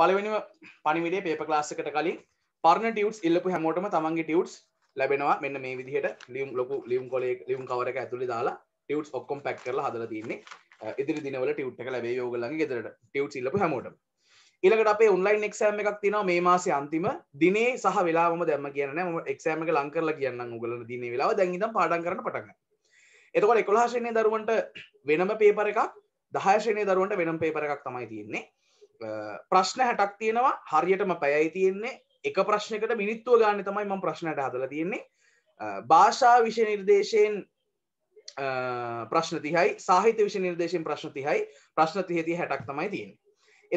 පලවෙනිම පනිවිඩේ පේප ලාස්සකට කලින් පරණ ටියවට් ඉල්ලපු හැමෝටම තමන්ගේ ටියවට් ලැබෙනවා මෙන්න මේ විදිහට ලියම් ලොකු ලියම් කොලේ ලියම් කවරක ඇතුළි දාලා ටියවට් ඔක්කොම් පැක් කරලා හදලා තින්නේ ඉදිරි දිනවල ටියවට් එක ලැබේ ඕගොල්ලන්ගේ ගෙදරට ටියවට් ඉල්ලපු හැමෝටම ඊළඟට අපේ ඔන්ලයින් එක්සෑම් එකක් තියෙනවා මේ මාසේ අන්තිම දිනේ සහ වෙලාවම දැම්ම කියන්නේ නැහැ මම එක්සෑම් එක ලං කරලා කියන්නම් ඔයගොල්ලන්ට දිනේ වෙලාව දැන් ඉඳන් පාඩම් කරන්න පටන් ගන්න. එතකොට 11 ශ්‍රේණියේ දරුවන්ට වෙනම පේපර් එකක් 10 ශ්‍රේණියේ දරුවන්ට වෙනම පේපර් එකක් තමයි තියෙන්නේ. ප්‍රශ්න හැටක් තියෙනවා හරියටම පැයයි තියෙන්නේ එක ප්‍රශ්නකට මිනිත්තුව ගන්න තමයි ම ප්‍රශ්නයට හදල තියෙන්නේ භාෂා විෂය නිර්දේශයෙන් ප්‍රශ්න තිහයි සාහිත්‍ය විෂ නිර්දේශයෙන් ප්‍රශ්න තිහයි ප්‍රශ්න තියති හැටක් තමයි තියෙන.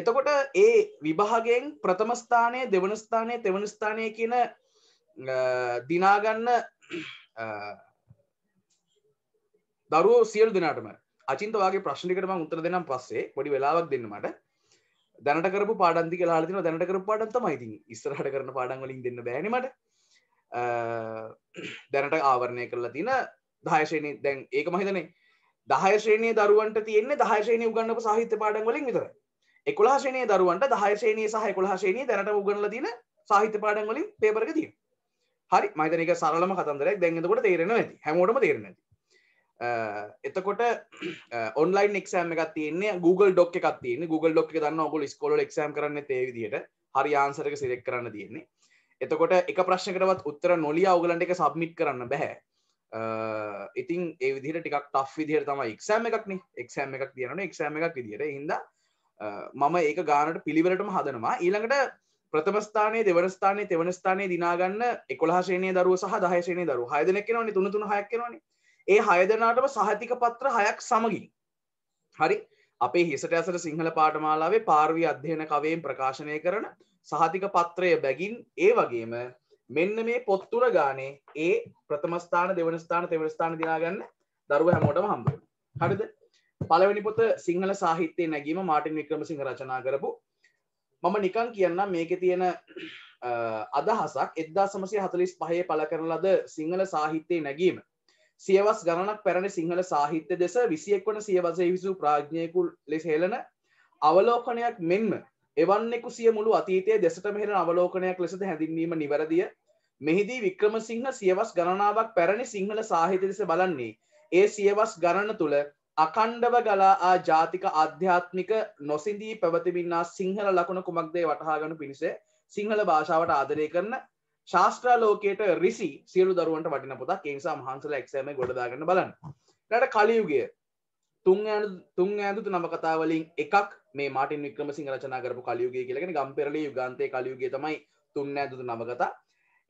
එතකොට ඒ විභාගෙන් ප්‍රථමස්ථානය දෙවනස්ථානය තෙවනස්ථානය කියන දිනාගන්න දරුව සියල් දෙනාටම අචින්තවාගේ ප්‍රශ්නිකටම උත්තර දෙනම් පස්සේ පොඩි වෙලාවක් දෙන්නමට දැනට කරපු පාඩන්දි කියලා තින දැනට කර පාඩන් තමයිති ඉස්රහට කරන පාඩන්වලින් දෙන්න බැනීමට දැනට ආවරණය කරලා තින දායශයනය දැන් ඒක මහිතනේ දහයශයනය දරුවන්ට තියන්නේ දහශයනය උගන්නප සාහිත්‍ය පාඩන්වලින් විතර එකොලාශනය දරුවන්ට දහයශයනය සහ කොලාශයනය දැනට උගන්නල තින සාහිත්‍ය පාඩන්වලින් පේපරග තිය හරි මතනක සරලම කතන්දරක් දැන්නකොට තේරෙන ඇති හැමෝටම තේරෙන ඇති එතකොට ඔන්ලයින් එක්ෂෑම එකක් තියන්නේ Google ඩොක් එකක් තියන්නේ Google ඩොක් එක දන්න ඔගොල්ලෝ ඉස්කෝලේ එක්ෂෑම් කරන්න තේ විදිහට හරි ආන්සර් එක සිලෙක්ට් කරන්න තියෙන්නේ එතකොට එක ප්‍රශ්නකටවත් උත්තර නොලිය ඔගලන්ට එක සබ්මිට් කරන්න බැහැ ඉතින් ඒ විදිහට ටිකක් ටෆ් විදිහට තමයි එක්ෂෑම් එකක්නේ එක්ෂෑම් එකක් තියනවනේ එක්ෂෑම් එකක් විදිහට හින්දා මම ඒක ගානට පිළිවෙලටම හදනවා ඊළඟට ප්‍රථම ස්ථානයේ දෙවන ස්ථානයේ තෙවන ස්ථානයේ දිනාගන්න 11 ශ්‍රේණියේ දරුවෝ සහ 10 ශ්‍රේණියේ දරුවෝ 6 දෙනෙක් වෙනවනේ 3 3 6ක් වෙනවනේ ඒ හයදනාටම සහතික පත්‍ර හයක් සමගින් හරි අපේ හිසට ඇසට සිංහල පාටමාලාවේ පාර්වී අධ්‍යයන කවයෙන් ප්‍රකාශනය කරන සහතික පත්‍රය බැගින් ඒ වගේම මෙන්න මේ පොත්තුර ගානේ ඒ ප්‍රථමස්ථාන දෙවනස්ථාන තෙවරස්ථාන දිනාගන්න දරුව හැමෝටම හම්බ හරිද පළවෙනි පොත සිංහල සාහිත්‍යය නැගීම මාටින් වික්‍රම සිංහ රචනා කරපු මම නිකන් කියන්න මේක තියෙන අදහසක් එද්දා සමසය හතලිස් පහය පළ කරලද සිංහල සාහිත්‍යය නැගීම සියවස් ගණනක් පැරණ සිංහල සාහිත්‍ය දෙස විසියෙක්වන සියවසේ විසූ ප්‍රාඥයකු ලෙස හෙලන අවලෝකනයක් මෙන්ම එවන්නෙකු සිය මුළු අතීතය දෙසට මෙහෙන අවලෝකනයක් ලෙසද හැඳින්වීම නිවැරදිය මෙහිදී වික්‍රමසිංහ සියවස් ගණනාවක් පැරණි සිංහල සාහිත්‍ය දෙස බලන්නේ ඒ සියවස් ගණන තුළ අකණ්ඩව ගලා ආ ජාතික අධ්‍යාත්මික නොසිදී පැවතිබින්නා සිංහල ලකුණ කුමක්දේ වටහාගනු පිණිස සිංහල භාෂාවට ආදරය කරන ශාස්ත්‍රාලෝකයට රිසි සියලු දරුවන්ට වටින පොතක් ඒනිසා මහන්සල එක්සෑම ගොඩදාගන්න බලන්න රට කලියුගේ තුන් තුන් ඇඳුතු නම කතාවලින් එකක් මේ මාටින් වික්‍රම සිංහ රචනා කරපු කලියුගේ කියලගෙන ගම්පෙරල යුගන්තය කලියුගේ තමයි තුන් ඇඳුතු නමකතා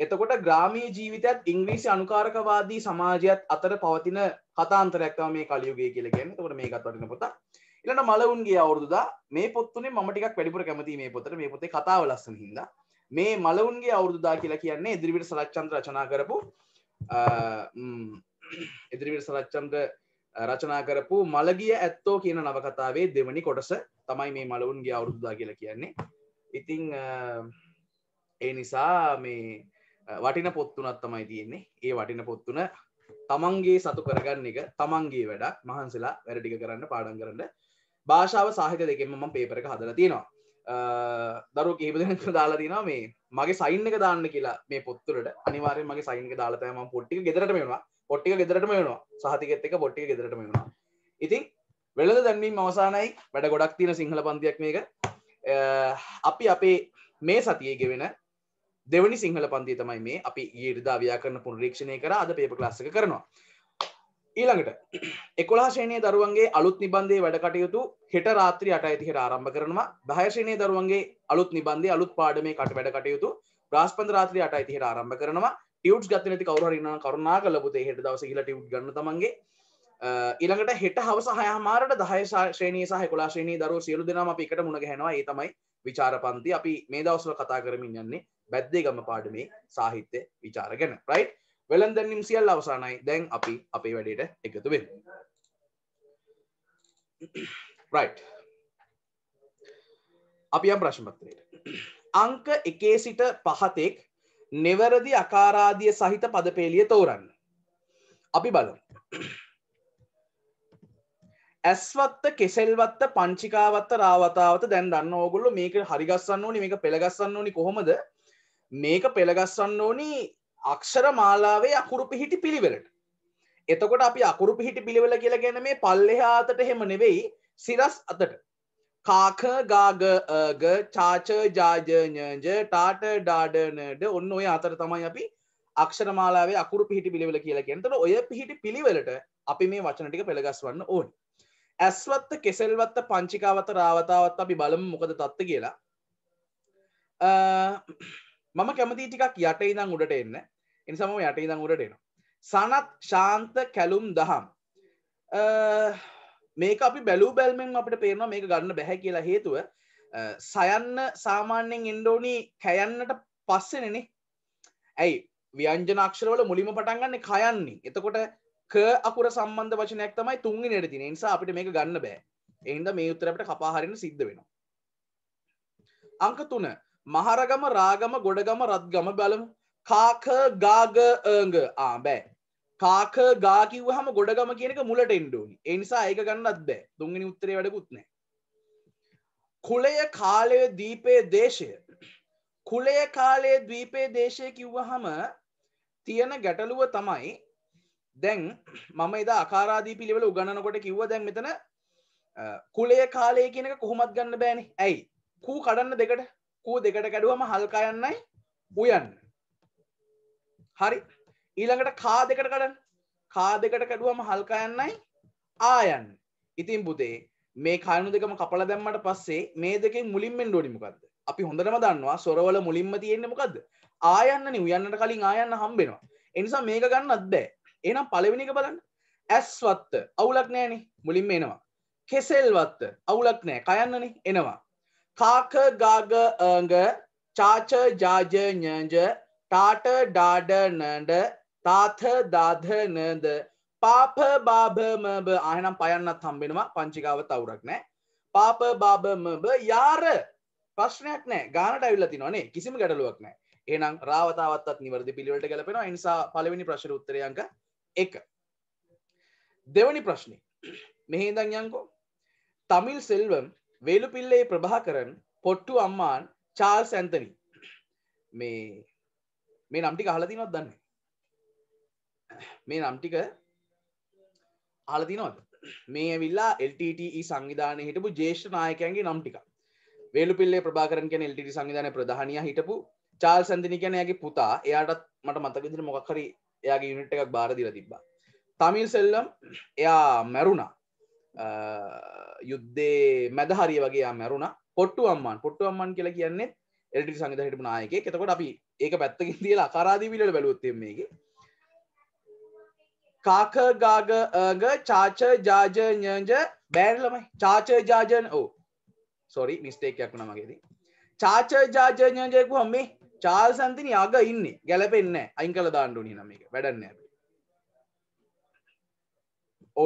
එතකොට ග්‍රාමී ජීවිතයත් ඉංග්‍රීසි අනුකාරකවාදී සමාජයත් අතර පවතින කතාන්තරයක්ව මේ කලියුගේ කියලගෙන තකට මේ ගත්වටින පොත ඉලට මලවුන්ගේ අවුරුදුදා මේ පොත්තුනේ මටික් වැඩිපුර කැමති මේ පොතර මේ පොතේ කතාව ලස්සන හිදා මේ මලවුන්ගේ අවුරුදුදා කියලා කියන්නේ ඉදිරිවිට සරච්චන්ද්‍ර රචනා කරපු ඉදිරිවිට සරච්චන්ද්‍ර රචනා කරපු මළගිය ඇත්තෝ කියන නවකතාවේ දෙවනි කොටස තමයි මේ මලවුන්ගේ අවුරුදුදා කියලා කියන්නේ ඉතිං ඒ නිසා මේ වටින පොත්තුනත් තමයි තියෙන්නේ ඒ වටින පොත්තුන තමන්ගේ සතු කරගන්න එක තමන්ගේ වැඩක් මහන්සලා වැඩටික කරන්න පාඩන් කරන්න භාෂාව සාහිත දෙකෙන්ම පේපර හදර තියෙනවා දරු කිහිප දෙනෙක් දාලා තිනවා මේ මගේ සයින් එක දාන්න කියලා මේ පොත්තුලට අනිවාර්යෙන් මගේ සයින් එක දාලා තමයි මම පොට්ටික ගෙදරටම එනවා පොට්ටික ගෙදරටම එනවා සහතිකෙත් එක පොට්ටික ගෙදරටම එනවා ඉතින් වෙළඳ දැන්වීම අවසානයි වැඩ ගොඩක් තියෙන සිංහල පන්තියක් මේක අපි අපේ මේ සතියේ ගෙවෙන දෙවනි සිංහල පන්ති තමයි මේ අපි ඊර්දා ව්‍යා කරන පුනරීක්ෂණය කර අද පේප ක්ලාසික කරනවා ඊළඟට එකොලාශේනය දරුවන්ගේ අලුත් නිබන්ධය වැඩකටයුතු හෙට රාත්‍රී අට ඇතිහෙට ආරම්භ කරනවා භායශනය දරුවන්ගේ අලුත් නිබන්ධය අලුත් පාඩමේ කට වැඩකටයුතු ප්‍රාස්පන්ද රාත්‍රී අට ඇතිහෙට ආරම්භ කරනවා ටියුට් ගත නැති කවරන්න කරුණා කලබුත හෙට දවස කියලා ටියුට් ගන්න තමන්ගේ ඊළඟට හෙට හවසහය මාරට දහය ශේනය සහ කොලාශේනී දරු සියලු දෙනම අපි එකට මුණ ගැනවා ඒ තමයි විචාර පන්ති අපි මේ දවසල කතා කරමින් යන්නේ බැද්දේ ගම පාඩමේ සාහිත්‍ය විචාර ගැන රයිට් වෙළඳැන්නම් සියල් අවසානයි දැන් අපි අපේ වැඩට එකතු වෙන් රයිට් අපි යම් ප්‍රශ්මත්‍රයට අංක එකේ සිට පහතෙක් නෙවරදි අකාරාදිය සහිත පදපේලිය තෝරන්න අපි බලු ඇස්වත්ත කෙසෙල්වත්ත පංචිකාවත්ත රාවතාවත දැන් දන්න ඕගොල්ලු මේක හරිගස්සන්න ඕනි මේක පෙළගස්සන්න ඕනි කොහොමද මේක පෙළගස්සන්න ඕනි අක්ෂර මාලාවේ අකුරු පිහිටි පිළිවෙලට. එතකොට අපි අකුරු පිහිටි පිළිවෙල කියලා ගැන මේ පල්ලෙහා අතට හෙම නෙවෙයි සිරස් අතට. කාක ගාගග චාච ජාජඥජ ටාට ඩාඩනඩ ඔන්න ඔය අතර තමයි අපි අක්ෂරමාලාවේ අකුරු පිහිටි පිළිවෙල කියලා ගැනතට ඔය පිහිටි පිළිවෙලට අපි මේ වචනටික පෙළගස්වන්න ඕන්. ඇස්වත්ත කෙසෙල්වත්ත පංචිකාවත රාවතාවත් අපි බලම මොකද තත්ත කියලා. මම කැමති ටිකක් යට ඉදං උඩට එන්න එනිසම යට ඉඳං උඩට එනවා. සනත් ශාන්ත කැලුම් දහම්. මේක අපි බැලූ බැල්මෙන් අපට පේනවා මේක ගන්න බැහැ කියලා හේතුව සයන්න සාමාන්‍යෙන් එන්ඩෝනී කැයන්නට පස්සෙනනේ ඇයි ව්‍යංජනක්ෂරවල මුලිම පටන්ගන්න කයන්නේ එතකොට ක අකුර සම්බන්ධ වචනයක් තමයි තුන්ගි නට තින නිසා අපිට මේක ගන්න බෑ එන්ද මේ උත්තරට කපාහරෙන සිද්ධ වෙනවා. අංක තුන මහරගම රාගම ගොඩගම රත්ගම බලමු කාක ගාග ඒග ආබෑ කාක ගාකිව හම ගොඩගම කියනක මුලට එන්ඩුවනි එනිසා ඒක ගන්නත් බෑ දුන්ගනි උත්තරේ වැඩකුත්නෑ කුලය කාලය දීපේ දේශය කුලය කාලයේ දීපේ දේශය කිව්ව හම තියෙන ගැටලුව තමයි දැන් මම එදා අකාරාදී පිළිවෙල උගණනකොට කිව්ව දැන් මෙතන කුලය කාලය කියනක කොහොමත් ගන්න බෑනි ඇයි කූ කඩන්න දෙකට කූ දෙකට කැඩුවම හල්කායන්නයි උයන්න හරි ඊළඟට කා දෙකට කඩන්න කා දෙකට කැඩුවම හල්කා යන්නයි ආයන්න ඉතින් පුතේ මේ කණු දෙකම කපලා දැම්මට පස්සේ මේ දෙකෙන් මුලින්ම එන්න ඕනි මොකද්ද? අපි හොඳටම දන්නවා සොරවල මුලින්ම තියෙන්නේ මොකද්ද? ආයන්නනේ උයන්නට කලින් ආයන්න හම්බෙනවා. ඒ නිසා මේක ගන්නත් බෑ. එහෙනම් පළවෙනි එක බලන්න. ඇස් වත්ත අවුලක් නෑනේ. මුලින්ම එනවා. කෙසෙල් වත්ත අවුලක් නෑ. කයන්නනේ එනවා. කාක ගාග අඟ චාච ජාජ ඤජ තාට ඩාඩනඩ තාත දාධනද පාප බාභමබ ආහනම් පයන්නත් හම්බෙනවා පංචිකාව තවුරක් නෑ පාප බාබමබ යාර ප්‍රශ්නයක් නෑ ගානට ඇවිල්ල තිනවනේ කිසිම ගැටලුවක් නෑ ඒනම් රාවතාවත් නිවරදි පිළිවට ගැලපෙන නිසා පලවෙනි ප්‍රශ්න උත්තරයංක එක දෙවනි ප්‍රශ්නය මෙහිදං යංකෝ තමිල් සෙල්වම් වේලු පිල්ලේ ප්‍රභා කරන පොට්ටු අම්මාන් චාල් සැන්තනී මේ මේ නම්ටි හලතිනොත් දන්න මේ නම්ටික හලතිනොත් මේ ඇවිල්ලා එල්ටට e සංවිධානය හිටපු ජේෂ්ඨ නායකයන්ගේ නම්ටික වේලු පිල්ලේ ප්‍රභාකරන් කෙන එල්ටට සංවිධානය ප්‍රධානය හිටපු චාල් සඳනි කැනයගේ පුතා එයාටත් මට මතකදිර මොකක්හරි එයාගේ යුනිට් එකක් බාරදිර තිබ්බා තමිල් සෙල්ලම් එයා මැරුණා යුද්ධේ මැදහරිය වගේ මැරුණ පොට්ටු අම්මන් පොට්ටු අම්මන් කියලා කියන්නේ එල්ටි සංගත හිටපු නායක එතකොට අපි ඒක පැත්තකින් තියලා අකාරාදීවිලට බැලුවොත්තේ මේක කාක ගාගග චාච ජාජ ඥජ බෑන් ළමයි චාච ජාජන් ඕ සොරි මිස්ටේක්යක් වුණා මගේදී චාච ජාජ ඥජ කිව්වම මේ චාල් සන්තිනි අග ඉන්නේ ගැලපෙන්නේ නැහැ අයින් කළා දාන්න ඕනේ නම් මේක වැඩක් නැහැ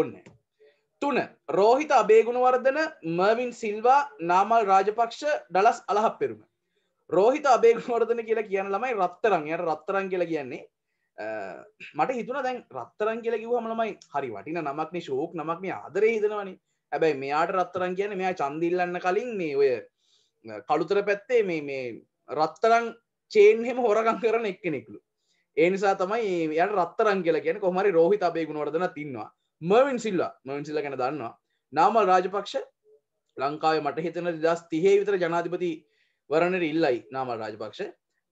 ඕන්නේ තුන රෝහිත අබේගුණවර්ධන මර්වින් සිල්වා නාමල් රාජපක්ෂ ඩලස් අලහප්පෙරුම රෝහිත අබේගමර්ධන කියලා කියන ළමයි රත්තරන් යට රත්තරන් කියලා කියන්නේ මට හිතුන දැන් රත්තරන් කියලා කිව්ව මළමයි හරි වටින නමක්නේ ශෝක් නමක් මේ ආදරය හිතනවනි ඇබැයි මෙයාට රත්තරන් කියන මෙයා චන්දිල්ලන්න කලින් මේ ඔය කළුතර පැත්තේ මේ මේ රත්තරන් චේන්හෙම හොරගං කරන එක්කෙනෙක්ලු ඒ නිසා තමයි යට රත්තරන් කියලා කියන කොහමරි රෝහිත අබේගුණවර්ධන තින්නවා මර්වින් සිල්ලා මර්වින් සිල්ලා ගැන දන්නවා නාමල් රාජපක්ෂ ලංකාවේ මට හිතන දස් තිහේ විතර ජනාධිපති වරණට ඉල්ලයි නාමල් රාජපක්ෂ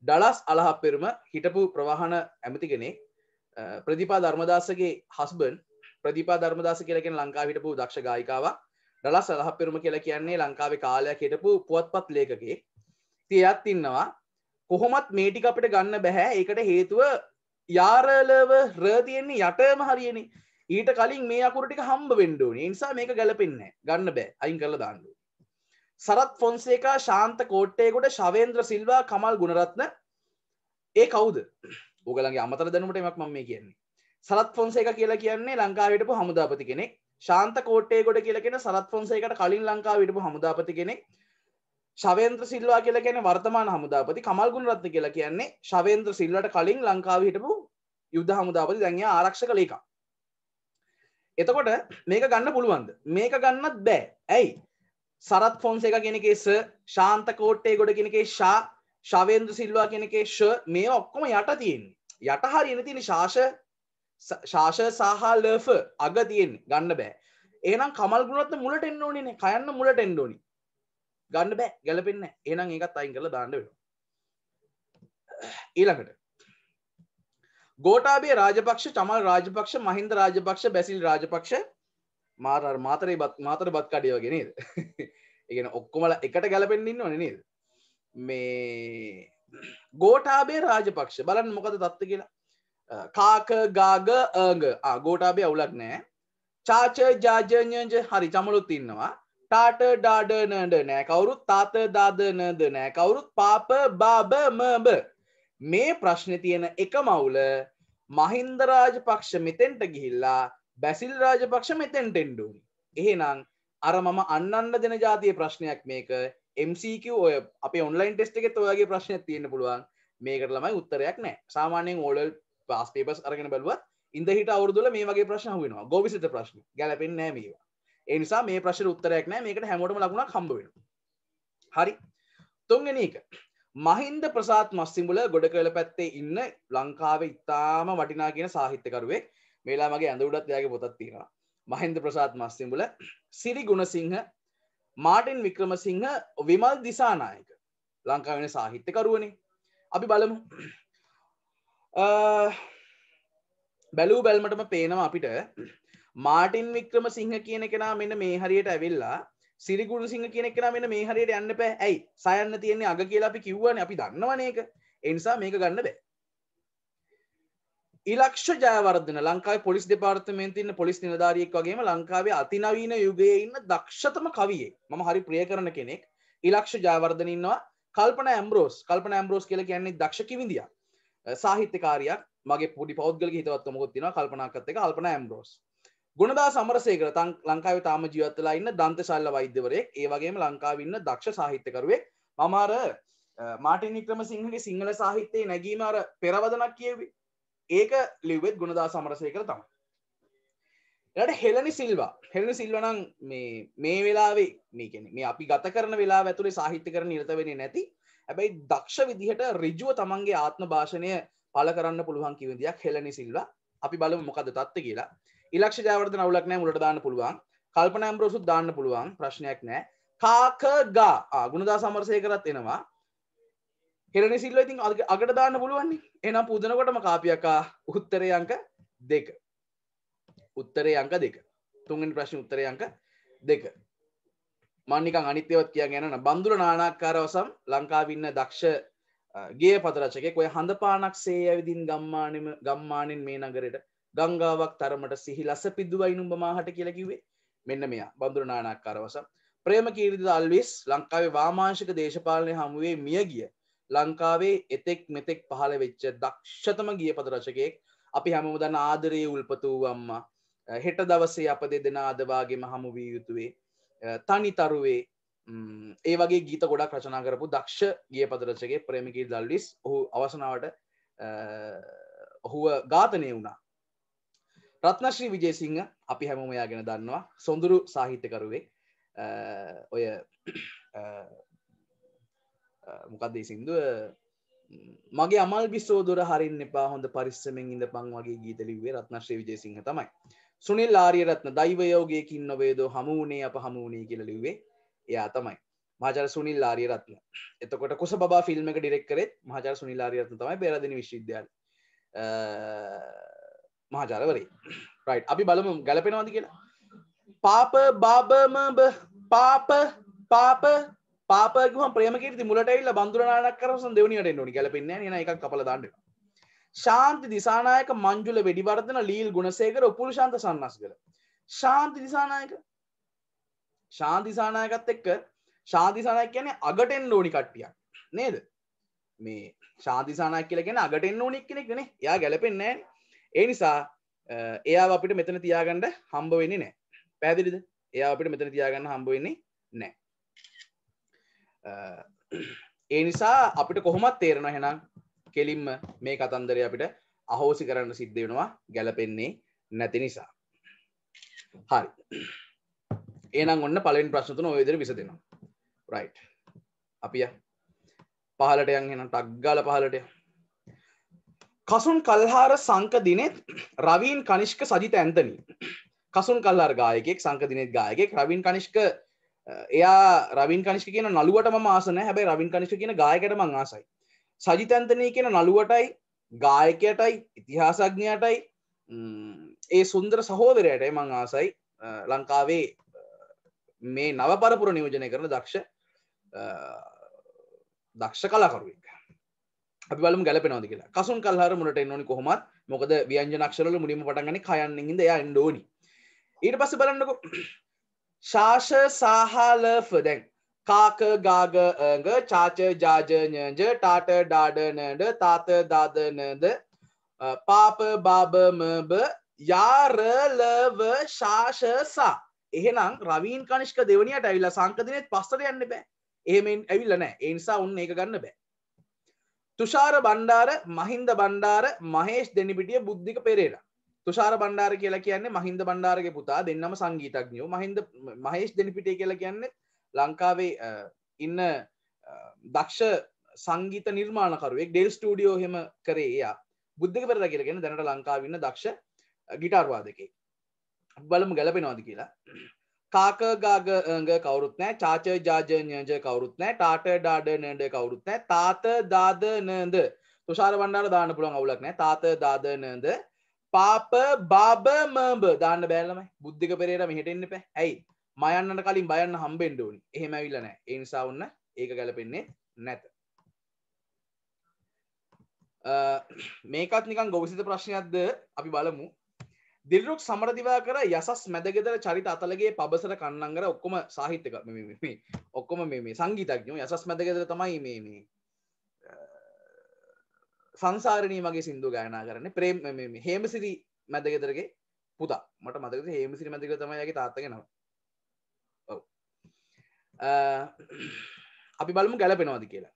ඩලස් අලහපෙරම හිටපු ප්‍රවාහන ඇමතිගෙනේ ප්‍රතිපා ධර්මදාසගේ හස්බන් ප්‍රතිපා ධර්මදාස කියලකෙන් ලංකා හිටපු දක්ෂ ගායිකාව ඩලස් අලහපෙරම කියල කියන්නේ ලංකාවේ කාලයක් හිටපු පුවත්පත් ලේකගේ තියත් ඉන්නවා කොහොමත් මේටික අපට ගන්න බැහැ ඒකට හේතුව යාරලව රතියෙන්නේ යටම හරියනි ඊට කලින් මේ අකුරටික හම්බ වෙන්ඩුවනි නිසා මේක ගැලපෙන්න ගන්න බෑ අයින් කරල දාන්නුව සරත් ෆොන්සේකා ශාන්ත කෝට්ටේකොට ශවේන්ද්‍ර සිල්වා කමල් ගුණරත්න ඒ කවුද ඕගලගේ අමතර දැනුමට එමක් මම මේ කියන්නේ සරත් ෆොන්සේක කියලා කියන්නේ ලංකාවටපු හමුදාපති කෙනෙක් ශාන්ත කෝට්ටේකොට කියලගෙන සරත් ෆොන්සේකට කලින් ලංකා විටපු හමුදාපති කෙනෙක් ශවේන්ද්‍ර සිල්වා කියලා කියන වර්තමාන හමුදාපති කමල් ගුණරත්න කියලා කියන්නේ ශවේන්ද්‍ර සිල්වට කලින් ලංකාව හිටපු යුද්ධ හමුදාපති දැන්යා ආරක්ෂක ලේකම් එතකොට මේක ගන්න පුළුවන්ද මේක ගන්නත් බෑ ඇයි සරත් ෆොන්සේක කෙනෙකේ ස ශාන්ත කෝට්ටේ ගොඩ කෙනෙකේ ශා ශවේන්දු සිල්වා කෙනෙකේ ශ මේ ඔක්කොම යට තියෙන්නේ යට හරි එන තියෙන ශාෂ ශාෂ සහ ලර්ෆ අග තියෙන්නේ ගන්න බෑ එහෙනම් කමල් ගුණරත්න මුලට එන්න ඕනේ නේ කයන්න මුලට එන්න ඕනේ ගන්න බෑ ගැලපෙන්නේ නැහැ එහෙනම් ඒකත් අයින් කරලා දාන්න වෙනවා ඊළඟට ගෝටාබේ රාජපක්ෂ චමල් රාජපක්ෂ මහින්ද රාජපක්ෂ බැසිල් රාජපක්ෂ මාර මාතර බත් මාතර බත් කඩිය වගේ නේද එකන ඔක්කොමල එකට ගැලපෙන්න්න ඕන නේද මේ ගෝටාබේ රාජපක්ෂ බලන්න මොකද දත්ත කියලා කාක ගාග අග ගෝටාබේ අවුලක් නෑ චාච ජාජඥජ හරි චමලුත් ඉන්නවා ටාට ඩාඩනඩ නෑ කවුරුත් තාත දාදනද නෑ කවුරුත් පාප බාබ මබ මේ ප්‍රශ්න තියෙන එක මවුල මහින්දරාජ පක්ෂ මෙතෙන්ට ගිහිල්ලා බැසිල් රාජපක්ෂ මෙතැන් ටෙන්ඩුනි එහෙනම් අර මම අන්නන්න දෙන ජාතිය ප්‍රශ්නයක් මේක MCQ ඔය අප ඔන්ලයින් ටෙස්ට එකෙත් ඔයාගේ ප්‍රශ්නයක් තියෙන පුළුවන් මේකට ළමයි උත්තරයක් නෑ සාමාන්‍යෙන් ඕඩල් පස් පේපස් අරගෙන බැලුවත් ඉදහිට අවුරදුල මේ වගේ ප්‍රශ්න වෙනවා ගොවිසිත ප්‍රශ්න ගැලපෙන් නෑ මේවා එනිසා මේ ප්‍රශ්න උත්තරයක් නෑ මේකට හැමෝටම ලකුණක් හම්බවෙන හරි තුන්ගෙන එක මහින්ද ප්‍රසාත් මස්සිඹුල ගොඩ කළ පැත්තේ ඉන්න ලංකාවේ ඉතාම වටිනාගෙන සාහිත්‍යකරුවෙක් මේලා මගේ ඇඳ උඩත් යාගේ පොතත් තියෙනවා මහින්ද ප්‍රසාත් මස්සිඹුල සිරි ගුණසිංහ මාටින් වික්‍රමසිංහ විමල් දිසානායක ලංකා වෙන සාහිත්‍යකරුවනේ අපි බලමු බැලූ බැල්මටම පේනවා අපිට මාටින් වික්‍රම සිංහ කියන කෙනා මෙන්න මේ හරියට ඇවිල්ලා සිරිගුණ සිංහ කියන කෙනා මෙන්න මේ හරියට යන්න පෑ ඇයි සයන්න තියෙන්නේ අග කියලා අපි කිව්වනේ අපි දන්නවනේ ඒක ඒ නිසා මේක ගන්න බෑ ඉලක්ෂ ජයවර්ධන ලංකායි පොලිස් දෙපාර්තමේන්තින්න පොලිස් නිලධාරියෙක් වගේම ලංකාවේ අතිනවීන යුගයේ ඉන්න දක්ෂතම කවියේ මම හරි ප්‍රිය කරන කෙනෙක් ඉලක්ෂ ජයවර්ධන ඉන්නවා කල්පන ඇම්බරෝස් කල්පන ඇම්බරෝස් කියල කියන්නේ දක්ෂ කිවිදිය සාහිත්‍යකාරයක් මගේ පොඩි පෞද්ගල හිතවත් මොත්තින කල්පනාකත් එක කල්පන ඇම්බරෝස් ගුණදා සමරසේකර තන් ලංකාව තාම ජීවත්තලා ඉන්න දන්තශල්ල වෛද්‍යවරයෙක් ඒවගේම ලංකාවන්න දක්ෂ සාහිත්‍යකරුවේ මමාර මාටිනික්‍රම සිංහගේ සිංහල සාහිත්‍යයේ නැගීමර පෙරවදනක් කියවේ ඒක ලිවෙත් ගුණදා සමරසයකර තම එට හෙලනි සිල්වා හෙලනි සිල්වනං මේ වෙලාවේ මේකෙන මේ අපි ගත කරන වෙලා ඇතුළේ සාහිත්‍ය කර නිරතවෙෙන නැති ඇබැයි දක්ෂ විදිහට රිජුව තමන්ගේ ආත්ම භාෂණය පල කරන්න පුළුවන් කිවිදියක් හෙලනි සිල්වා අපි බලමු මොකද තත්ත කියලා ඉලක්ෂ ජයවර්ධන අවුලක් නෑ මුලට දාන්න පුළුවන් කල්පනා ඇම්බ්‍රෝසුත් දාන්න පුළුවන් ප්‍රශ්නයක් නෑ කාකගා ගුණදා සමර්සය කරත් එනවා හෙරණ සිල්ල ඉතින් අගට දාන්න පුළුවන්නේ එනම් පුදනකොටම කාපියකා උත්තරය අංක දෙක උත්තරේ අංක දෙක තුන්ෙන් ප්‍රශ්න උත්තරය අංක දෙක මන්නික අනිත්‍යවත් කිය ගැන බඳුර නානාකාරවසම් ලංකාවින්න දක්ෂ ගේ පතරචකෙක් ඔය හඳපානක් සේ ඇවිදින් ගම්මානම ගම්මානෙන් මේ නගරට ගංගාවක් තරමට සිහි ලස පිදුවයි නුඹමාහට කියලකිවේ මෙන්න මෙයා බඳුර නානාකාරවසම් ප්‍රේම කීරිද අල්විස් ලංකාවේ වාමාංශික දේශපාලනය හමුවේ මිය ගිය ලංකාවේ එතෙක් මෙතෙක් පහළ වෙච්ච දක්ෂතම ගිය පදරශකයෙක් අපි හැමම දන්න ආදරයේ උල්පත වූ අම්මා හෙට දවසේ අප දෙ දෙෙන අදවාගේ මහමු වී යුතුවේ තනිතරුවේ ඒ වගේ ගීත ගොඩක් රචනා කරපු දක්ෂ ගිය පදරචගේ ප්‍රමිකී දල්ලිස් ඔහු අවසනාවට ඔහුව ඝාතනය වුණා ප්‍රත්නශ්‍රී විජේසිංහ අපි හැමෝමයා ගෙන දන්නවා සොඳුරු සාහිත්‍යකරුවේ ඔය මොකක්ද සින්දුව මගේ අමල් බිස්සෝ දොර හරින්න එපා හොඳ පරිස්සමෙන් ඉඳ පං වගේ ගීතලිවේ රත්නශ්‍රය විජයසිංහ තමයි සුනිල් ලාරියරත්න දෛවයෝගයකින් නොවේදෝ හමුණේ අප හමුණේ කියල ලිවේ එයා තමයි මහජර සුනිල් ලාරියරත්න එතකොට කොස බා ෆිල්ම් එක ඩිරෙක්කරෙත් මහජර සුනිල් ලාරියරත්න තමයි පෙරදින විශ්විද්‍යාල මහජරවරේ රයි් අපි බලමු ගැලපෙනවාද කියලා පාප බාබමබ පාප පාප පාපගම ප්‍රේමකට මුලටයිල්ල බඳදුරනාක් කරසන් දෙවනිට ොනි ගැලපෙන්න න එක කපල දන්න. ශාන්ති දිසානායක මංජුල වැඩිවර්ධන ලීල් ගුණසේකර උපුල් ශාන්ත සන්නස් කර. ශාන්ති දිසානායක ශාන්තිසානායකත් එක්ක ශාතිසානයක් කියන අගටෙන් ඕනි කට්ටියක් නේද මේ ශාතිසානයක් කියලගෙන අගටෙන් ඕනික් කෙනෙක් නෙ යා ගැලපෙන්නේ ඒ නිසා එයා අපිට මෙතන තියාගන්න හම්බ වෙන්නේ නෑ පැදිලිද එයා අපිට මෙතන තියාගන්න හම්බ වෙන්නේ නෑ ඒ නිසා අපිට කොහොමත් තේරෙන හෙනම් කෙලින්ම මේ කතන්දර අපිට අහෝසි කරන්න සිද්ධ වෙනවා ගැලපෙන්නේ නැති නිසා හරි ඒනම් ඔන්න පලෙන් ප්‍රශ්නතුන ඔයදර විස දෙෙනවා රයි් අපිය පහලට යන් හෙන ටක්ගාල පහලටය කසුන් කල්හාර සංක දිනෙත් රවීන් කනිෂ්ක සජිත ඇන්තනී කසුන් කල්ලාර් ගායකෙක් සංකදිනෙත් ගායකෙක් රවින් කනිෂ්ක එයා රවින් කනිෂ්ක කියන නළුවට ම ආසන හැබයි රවින් කනිෂ්ක කියන ගායකට මං ආසයි සජිතන්තනය කියන නළුවටයි ගායකයටයි ඉතිහාසඥයටයි ඒ සුන්දර සහෝදරයටයි මං ආසයි ලංකාවේ මේ නව පරපුර නියෝජනය කරන දක්ෂ දක්ෂ කලාකරුවෙක් අපිවලම ගැලපෙනවද කියලා කසුන් කල්හර මුට එන්නනි කොහොමත් මොකද ව්‍යන්ජනක්ෂරල මුලිම පටගනි කයන්න ඉද යා න්ඩෝනි ඊට පස බලන්නක ශාෂ සාහාලෆ දැන් කාක ගාග අඟ චාච ජාජනජ ටාට ඩාඩනඩ තාත දාදනද පාප බාබමබ යාරලව ශාෂසා එහෙනම් රවීන් කනිෂ්ක දෙවනියට ඇවිල්ල සංකධනයත් පස්සට යන්න බෑ එහෙමෙන් ඇවිල්ල නෑ ඒනිසා උන්න එක ගන්න බෑ තුෂාර බණ්ඩාර මහින්ද බණ්ඩාර මහේෂ් දෙනිපිටිය බුද්ධික පෙරේලා තුෂාර බණ්ඩාර කියලා කියන්නේ මහින්ද බණ්ඩාරගේ පුතා දෙන්නම සංගීතඥයෝ මහින්ද මහේෂ් දෙනිපිටේ කියලා කියන්නේ ලංකාවේ ඉන්න දක්ෂ සංගීත නිර්මාණකරුවෙක් ඩෙල් ස්ටඩියෝ හෙම කරේ එයා බුද්ධක පෙරලා කියලාගෙන දැනට ලංකාවන්න දක්ෂ ගිටාර්වාදකේ බලමු ගැලපෙනවාද කියලා කාකගාගග කවරුත් නෑ චාච ජාජනජ කවරුත් නෑ ටාට ඩාඩනඩ කවරුත් නෑ තාත දාදනද තුෂාර බණ්ඩාර දාන පුළුවන් අවුලක් නෑ තාත දාදනද පාප බාබ මඹ දාන්න බෑලමයි බුද්ධික පෙරේර මෙහිටෙන්න්න පැ ඇයි මයන්නට කලින් බයන්න හම්බෙන්ඩ ඕනි එහෙමැවිල්ලන ඒනිසා ඔන්න ඒක ගැලපෙන්නේ නැත මේකත් නිකන් ගොවිසිත ප්‍රශ්නයක්ද අපි බලමු දිල්රුක් සමරදිවා කර යසස් මැදගෙදර චරිත අතලගේ පබසර කන්නංගර ඔක්කොම සාහිත්‍යක ඔක්කොම මේ සංගීතක්ඥෝ යසස් මැදගෙදර තමයි මේ සංසාරණී මගේ සිින්දු ගායනා කරන්න ප්‍රේම හේමසිරි මැදගෙතරගේ පුතා මට මතක හේමසිරි මැතික තමයගේ තාත්තගෙනවා ඔව අපි බලමු ගැලපෙනවාද කියලා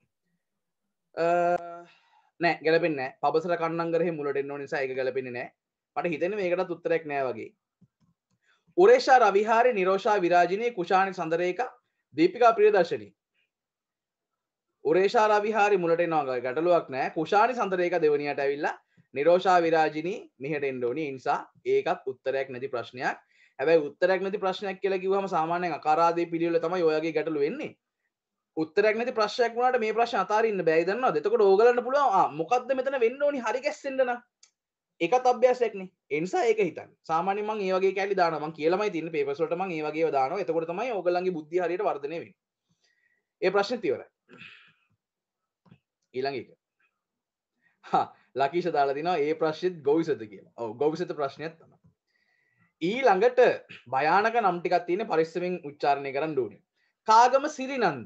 නෑ ගැලපෙන්න පබසර කන්නගරහ මුලට එන්න නිසා එක ගැලපෙන නෑ මට හිතන මේකට උත්තරෙක් නෑ වගේ උරේෂා රවිහාරි නිරෝෂා විරාජනය කුෂාණ සඳරයක දීපිකා ප්‍රියදර්ශනී උරේශාලා විහාරි මුලට එනවා ගැටලුවක් නෑ කුෂාණි සඳරේක දෙවනියට ඇවිල්ලා නිරෝෂා විරාජිනී මෙහෙට එන්න ඕනි නිසා ඒකත් උත්තරයක් නැති ප්‍රශ්නයක් හැබැයි උත්තරයක් නැති ප්‍රශ්නයක් කියලා කිව්වම සාමාන්‍යයෙන් අකාරාදී පිළිවෙල තමයි ඔයගේ ගැටලු වෙන්නේ උත්තරක් නැති ප්‍රශ්යක් වුණාට මේ ප්‍රශ්න අතාරින්න බැයි දන්නවා. එතකොට ඕගලන්න පුළුවන් ආ මොකද්ද මෙතන වෙන්න ඕනි හරි ගැස්සෙන්න නම්. ඒකත් අභ්‍යාසයක්නේ. ඒ නිසා ඒක හිතන්න. සාමාන්‍යයෙන් මම මේ වගේ කැලි දානවා. මම කියලාමයි තින්නේ පේපර්ස් වලට මම මේ වගේ ඒවා දානවා. එතකොට තමයි ඕගලන්ගේ බුද්ධිය හරියට වර්ධනය වෙන්නේ. ඒ ප්‍රශ්නේ ඉවරයි. ඊළඟ එක ලකිෂ දාලා තිනවා ඒ ප්‍රශ්නෙත් ගොවිසත කියලා. ඔව් ගොවිසත ප්‍රශ්නයක් තමයි. ඊළඟට භයානක නම් ටිකක් තියෙන පරිස්සමෙන් උච්චාරණය කරන්න ඕනේ. කාගම සිරිනන්ද,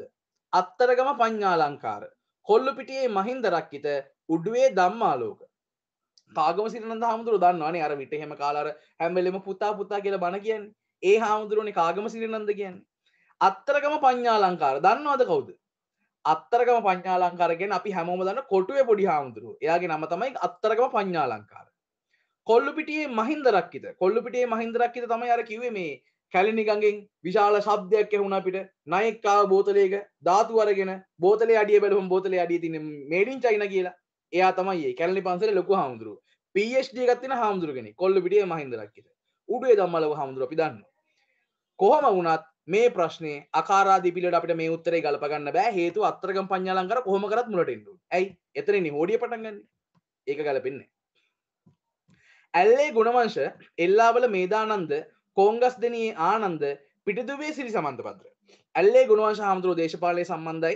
අත්තරගම පඤ්ඤාලංකාර, කොල්ලුපිටියේ මහින්ද රක්කිත, උඩුවේ ධම්මාලෝක. කාගම සිරිනන්ද හාමුදුරුවෝ දන්නවනේ අර විට එහෙම කාලා අර හැම වෙලෙම පුතා පුතා කියලා බණ කියන්නේ. ඒ හාමුදුරුවනේ කාගම සිරිනන්ද කියන්නේ. අත්තරගම පඤ්ඤාලංකාර දන්නවද කවුද? අත්තරකම පඤ්ඥාලංකාරගෙන අපි හැමෝම දන්න කොටුවේ පොඩි හාමුදුරු එයාගේ නම තමයි අත්තරකම පඤ්ඥාලංකාර කොල්ලුපිටියේ මහින්දරක්කිත කොල්ලුපිටේ මහින්දරක්කිත තමයි අර කිවේ මේ කැලිනිගඟෙන් විශාල ශබ්දයක් එහුණ අපිට නයෙක්කාව බෝතලයක ධාතු අරගෙන බෝතලේ අඩිය බැලුම් බෝතලේ අඩිය තින මේඩින් චයින කියලා එයා තමයි කැලි පන්සල ලොකු හාමුදුරු පD ගත්තින හාමුදුරුගෙන කොල්ලු පිටිය මහින්දරක්කිත උඩුවේ දම්මලව හාමුදුර අපි දන්න කොහොම වුණත් මේ ප්‍රශ්නේ අකාරාදි පිළිවෙලට අපිට මේ උත්තරේ ගලපගන්න බෑ හේතුව අත්තරගම් පඤ්ඤාලංකාර කොහොම කරත් මුලට එන්න ඕනේ. ඇයි? එතනින් හොඩිය පටන් ගන්න. ඒක ගලපෙන්නේ ඇල්ලේ ගුණවංශ එල්ලාවල මේදානන්ද කෝංගස්දෙනියේ ආනන්ද පිටිදුවේ සිරි සමන්තපත්‍ර. ඇල්ලේ ගුණවංශ හාමුදුරුවෝ දේශපාලනය සම්බන්ධයි.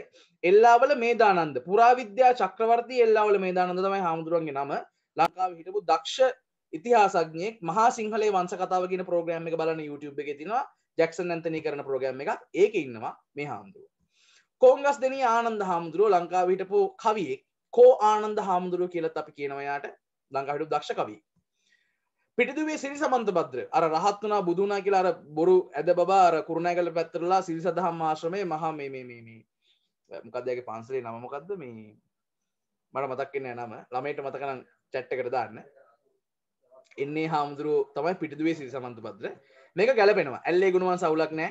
එල්ලාවල මේදානන්ද පුරාවිද්‍යා චක්‍රවර්ති එල්ලාවල මේදානන්ද තමයි හාමුදුරුවන්ගේ නම. ලංකාවේ හිටපු දක්ෂ ඉතිහාසඥයෙක් මහා සිංහලේ වංශ කතාව කියන ප්‍රෝග්‍රෑම් එක බලන YouTube එකේ තියෙනවා. ජැක්සන් ඇන්තනී කරන ප්‍රෝගෑම් එකක් ඒක ඉන්නවා මේ හාමුදුරුව. කෝංගස් දෙන ආනන්ද හාමුදුරුව ලංකාවිටපු කවියෙක් කෝ ආනන්ද හාමුදුරුව කියලත් අපි කියනවයාට ලංකාහිටු දක්ෂ කවී. පිටිදුවේ සිරි සමන්ත බද්‍ර අර රහත් වනා බුදුනා කියලා අර බොරු ඇද බාර කුරුණෑ කල පැත්තරලා සිරි සදහම් ආශ්‍රමය මහා මේ මේ මේ මේ මොකදයගේ පන්සලේ නමමකක්ද මේ මට මතක්කන්න නම ළමයිට මතකනම් චැට්ට කර දාන්න එන්නේ හාමුදුරුව තමයි පිටිදුවේ සිරි සමන්ත බද්‍ර මේක ගැලපෙනවා ඇල්ලේ ගුණුවන් සවුලක් නෑ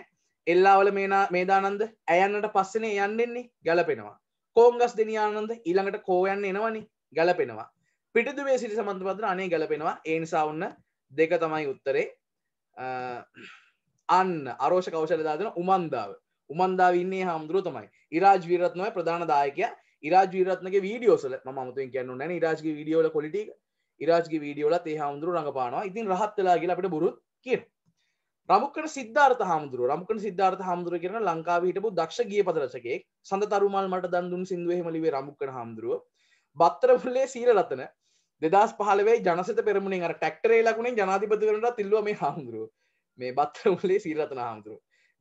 එල්ලාවල මේනා මේදානන්ද ඇයන්නට පස්සනේ යන්නෙන්නේ ගැලපෙනවා කෝංගස් දෙනියානන්ද ඊළඟට කෝයන්න එනවනි ගැලපෙනවා පිටිදුවේ සිටි සමන්තපදන අනේ ගැලපෙනවා ඒ නිසා ඔන්න දෙක තමයි උත්තරේ අන්න අරෝෂ කෞශල දාදන උමන්දාව උමන්දාව ඉන්නේ හාමුදුරුව තමයි ඉරාජ් වීරත්නොය ප්‍රධාන දායකයා ඉරාජ් වීරත්නගේ වීඩියෝසල මම අමුතුවෙන් කියන්න නෑ ඉරාජ්ගේ වීඩියෝල කොලිටික ඉරාජ්ගේ වීඩියෝලත් ඒ හාමුදුරුව රඟපානවා ඉතින් රහත් වෙලා කියලා අපිට බුරුත් කියනවා රමුක්කට සිද්ධාර්ථ හාමුදුරුව රමුකට සිද්ධාර්ථ හාමුදුරුව කියන ලංකාව හිටපු දක්ෂ ගිය පදරසකෙක් සඳ තරුමල් මට දන්දුන් සිින්දුව හෙමලිවේ රමුක්කට හාමුදුරුව බත්තරපුලේ සීරලතන දෙදස් පහලවේ ජනසත පෙරමුණින් අර ටැක්ටරේ ලකුණේ ජනාධිපතිවරට තිල්ලුව මේ හාමුදුරුව මේ බත්තරපුලේ සීරලතන හාමුදුරුව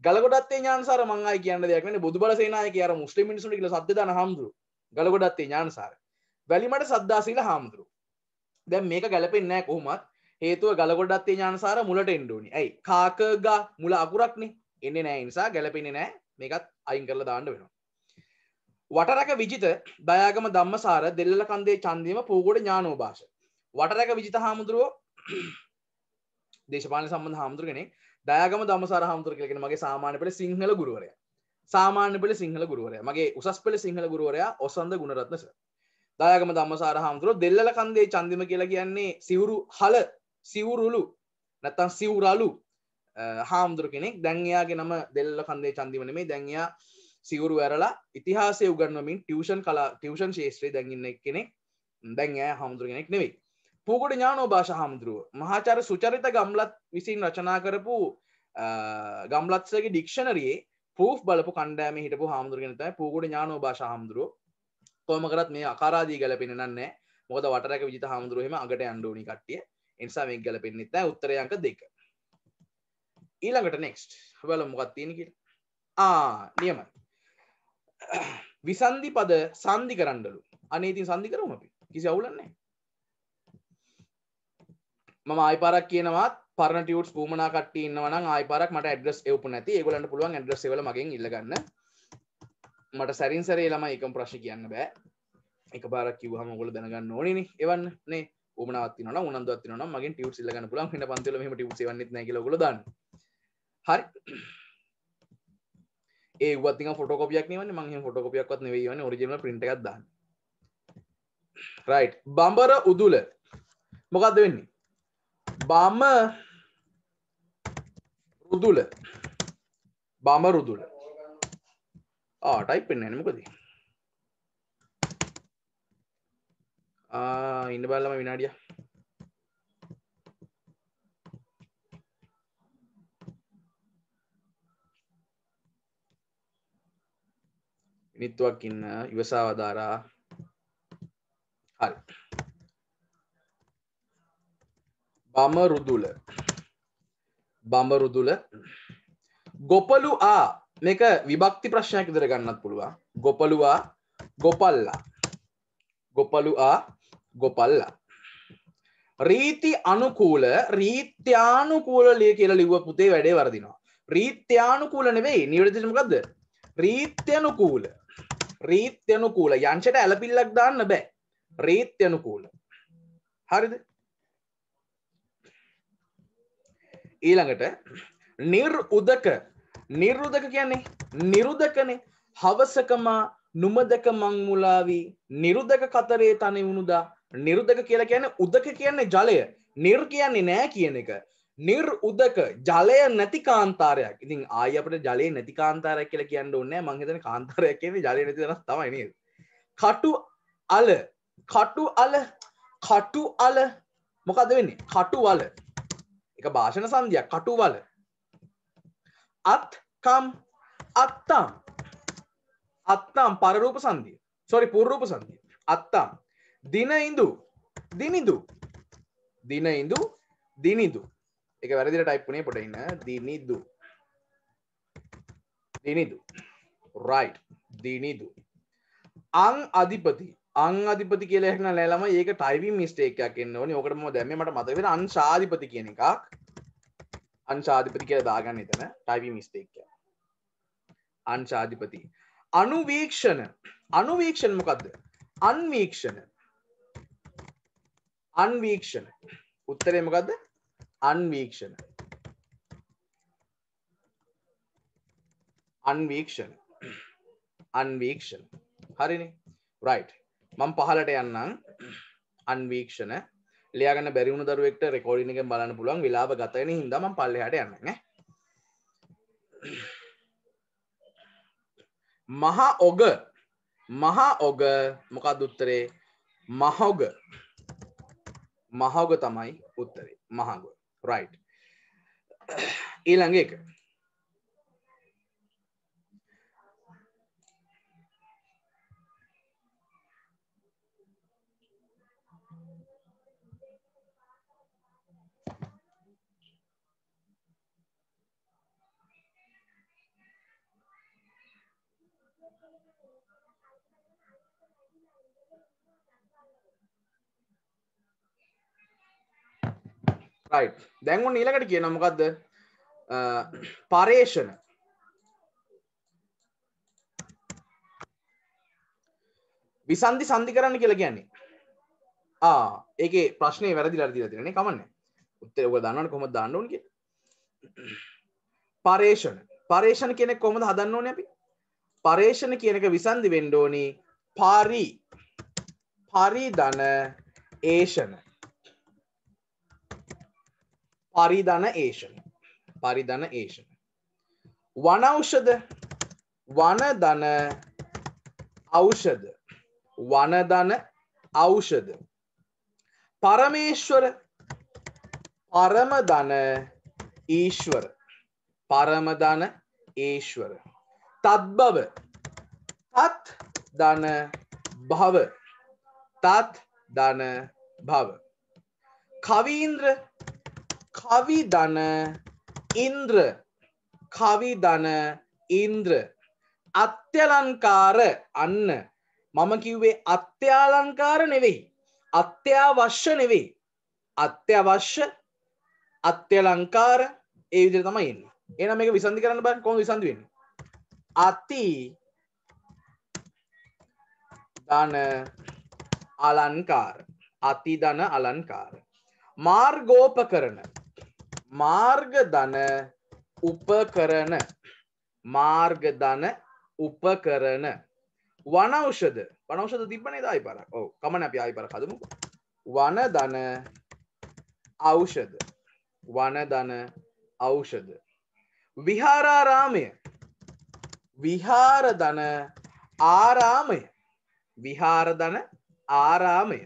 ගලගොඩත් ඥාන්සාර මංගයි කියන්න දෙයක්න බුදුබල සේනාය කියර මුස්ලිම් මිනිසුට කියල සද්දන හාමුදුරුව ගලගොඩත්තේ ඥාන්සාර වැලිමට සද්දාසීල හාමුදුරුව දැන් මේක ගැලපෙන්නෑ කොහොමත් හේතුව ගලකොඩත්තේ ඥානසාර මුලට එන්ඩුවනි ඇයි කාකග මුල අකුරක්නේ එන්න නෑ නිසා ගැලපෙන නෑ මේකත් අයින් කරලා දාන්න වෙනවා. වටරක විජිත දයාගම දම්මසාර දෙල්ල කන්දේ චන්දීම පූගොඩ ඥානෝභාෂ. වටරක විජිත හාමුදුරුවෝ දේශපාලන සම්බන්ධ හාමුදුරුවනේ දයාගම දම්මසාර හාමුදුරුවෝ කියලා කියන මගේ සාමාන්‍ය පෙළ සිංහල ගුරුවරයා. සාමාන්‍ය පෙළ සිංහල ගුරුවරයා. මගේ උසස් පෙළ සිංහල ගුරුවරයා ඔසන්ද ගුණරත්න සර්. දායගම දම්මසාර හාමුදුරුවෝ දෙල්ල කන්දේ චන්දිම කියලා කියන්නේ සිවුරු හල සිවුරුලු නැත්තම් සිවුරලු හාමුදුර කෙනෙක් දැන්යාගේ නම දෙල්ල කන්දේ චන්දිවනේ දැන්යා සිවුරු ඇරලා ඉතිහාසය උගන්නමින් ටියෂන් කලා ටියෂන් ශේත්‍රය දැඟන්න එක් කෙනෙක් දැන්ෑ හාමුදුර කෙනෙක් නෙවෙයි පූකොට ඥානෝ භාෂ හාමුදුරුව මහාචර සුචරිත ගම්ලත් විසින් රචනා කරපු ගම්ලත්සගේ ඩික්ෂණරයේ පූෆ් බලපු කණ්ඩෑම හිටපු හාමුදුරගෙනතයි පූකොට ඥානෝ භාෂ හාමුදුරුව කොමකරත් මේ අකාරාදී ගැලපෙන නන්නේ මොකද වටරැක විජිත හාමුදුරුවහෙම අගට අන්ඩෝනි කට්ටිය එනිසා මේ ගැලපෙන්නේ නැහැ උත්තරේ අංක 2. ඊළඟට next බලමු මොකක්ද තියෙන්නේ කියලා. ආ නියමයි. විසන්දි පද සංදි කරන්නලු. අනේ ඉතින් සංදි කරමු අපි. කිසි අවුලක් නැහැ. මම ආයි පාරක් කියනවත් පරණ ටියුට්ස් බූමනා කට්ටිය ඉන්නවා නම් ආයි පාරක් මට ඇඩ්‍රස් එවපු නැති. ඒගොල්ලන්ට පුළුවන් ඇඩ්‍රස් එවලා මගෙන් ඉල්ලගන්න. මට සැරින් සැරේ ළමයි එකම ප්‍රශ්න කියන්න බෑ. එකපාරක් කිව්වහම ඔයගොල්ලෝ දැනගන්න ඕනේ නේ. එවන්න නේ. උමනවත්තින උනන්දවත්තින මගේ ටියුට් සිල්ලගන්න පුළුවන් හිට පන්තිල මෙහෙම ටියුට් සෙවන්නෙත් නැහැ කියලා ඔයගොල්ලෝ දාන්න හරි ඒ වත්තින ෆොටෝකෝපියක් නෙවෙන්නේ මම එහෙම ෆොටෝකෝපියක්වත් නෙවෙයි යන්නේ ඔරිජිනල් print එකක් දාන්න රයිට් බඹර උදුල මොකක්ද වෙන්නේ බම රුදුල බම රුදුල ආ ටයිප් වෙන්නේ නැහැ මොකද ඉන්න බල්ලම විනාඩිය මිනිත්තුවක් ඉන්න ඉවසාවදාරා හරි බම රුදුල බම රුදුල ගොපලු ආ මේක විභක්ති ප්‍රශ්නයක් ඉදර ගන්නත් පුළුවන් ගොපලුවා ගොපල්ලා ගොපලු ආ ගොපල්ලා. රීති අනුකූල රීත්‍යානුකූලලිය කියලා ලිව්ව පුතේ වැඩේ වරදිනවා. රීත්‍යානුකූල නෙවෙයි නිවැරදිට මොකද්ද? රීත්‍යනුකූල. රීත්‍යනුකූල යංශයට ඇලපිල්ලක් දාන්න බෑ. රීත්‍යනුකූල. හරිද? ඊළඟට නිර්උදක නිර්ුදක කියන්නේ නිරුදකනේ හවසකමා නුමදක මංමුලාවී නිරුදක කතරේ තනි වුණුදා නිරුදක කියලා කියන උදක කියන්නේ ජලය නිර් කියන්නේ නෑ කියන එක නිර් උදක ජලය නැති කාන්තාරයක් ඉතින් ආය අපට ජලය නැති කාන්තාරයක් කියලා කියන්න ඕන්නෑ මංහිතන කාන්තාරයක් කියන්නේ ජලය නැති දනස් තමයි නේද කටු අල කටු අල කටු අල මොකද වෙන්නේ කටු වල එක භාෂණ සන්ධියක් කටු වල අත්කම් අත්තම් අත්තම් පරරූප සන්ධිය සොරි පුරරූප සන්ධිය අත්තම් දින ඉඳු දිනිදු දින ඉඳු දිනිදු එක වැරදිර ටයිප්නේ පොටඉන්න දිනිදු දිනිදු රයි් දිනිදු අං අධිපති අං අධිපති කියලෙක්න ලෑලම ඒක ටයිවි මිස්ටේක්යක් එන්නවන ඕකටම දැමට මතවෙන අංශාධිපති කියන එකක් අංශාධිපති කියල දාගන්න එතන ටයිවි මිස්ටේක්ය අංශාධිපති අනුවීක්ෂණ අනුවීක්ෂණ මොකක්ද අන්වීක්ෂණ අන්වීක්ෂණ උත්තරේ මොකද්ද අන්වීක්ෂණ අන්වීක්ෂණ අන්වීක්ෂණ හරිනේ රයිට් මම පහලට යන්නම් අන්වීක්ෂණ ලියාගන්න බැරි වුණු දරුවෙක්ට රෙකෝඩින් එකෙන් බලන්න පුළුවන් විලාප ගත වෙන හින්දා මම පල්ලෙහාට යන්නම් ඈ මහා ඔග මහා ඔග මොකක්ද උත්තරේ මහොග මහග තමයි උත්තරේ මහග රයි් ඊළඟ එක රයි් දැන්ව නීලකට කියන මොකක්ද පර්ේෂණ විසන්ධි සන්ධි කරන්න කියලා කියන්නේ ඒක ප්‍රශ්නය වැරදි ලරදි තිරන කමන්න උත්තර ඔක දන්නට කොම දන්නවන කිය පර්ේෂණ පර්ේෂණ කියනෙ කොමද හදන්න ඕන අපි පර්ේෂණ කියනක විසන්ධි වෙන්ඩෝනි පාරී පරිධන ඒෂණ පරිධන ඒෂණ පරිධන ඒෂණ. වනෞෂද වනධන අවෂද වනධන අවෂද. පරමේශ්වර පරමධන ඊශ්වර පරමධන ඒශ්වර. තත්බව තත් ධන භව තත් ධන භව. කවීන්ද්‍ර කවි දන ඉන්ද්‍ර කවි දන ඉන්ද්‍ර අත්‍යලංකාර අන්න මම කිව්වේ අත්‍යාලංකාර නෙවෙයි අත්‍යවශ්‍ය නෙවෙයි අත්‍යවශ්‍ය අත්‍යලංකාර ඒ විදිර තමයි එන්න එනම් මේක විසන්ධි කරන්න බෑ කොහොමද විසන්ධි වෙන්නේ අති ධන අලංකාර අති ධන අලංකාර මාර්ගෝපකරණ මාර්ගධන උපකරන මාර්ගධන උපකරන වනෞෂද වනෞෂද තිබනේ දායි පර ඕ කමන අපි ආයි පර කදමු වනධන අවෂද වනධන අවෂද විහාරාරාමය විහාරධන ආරාමය විහාරධන ආරාමය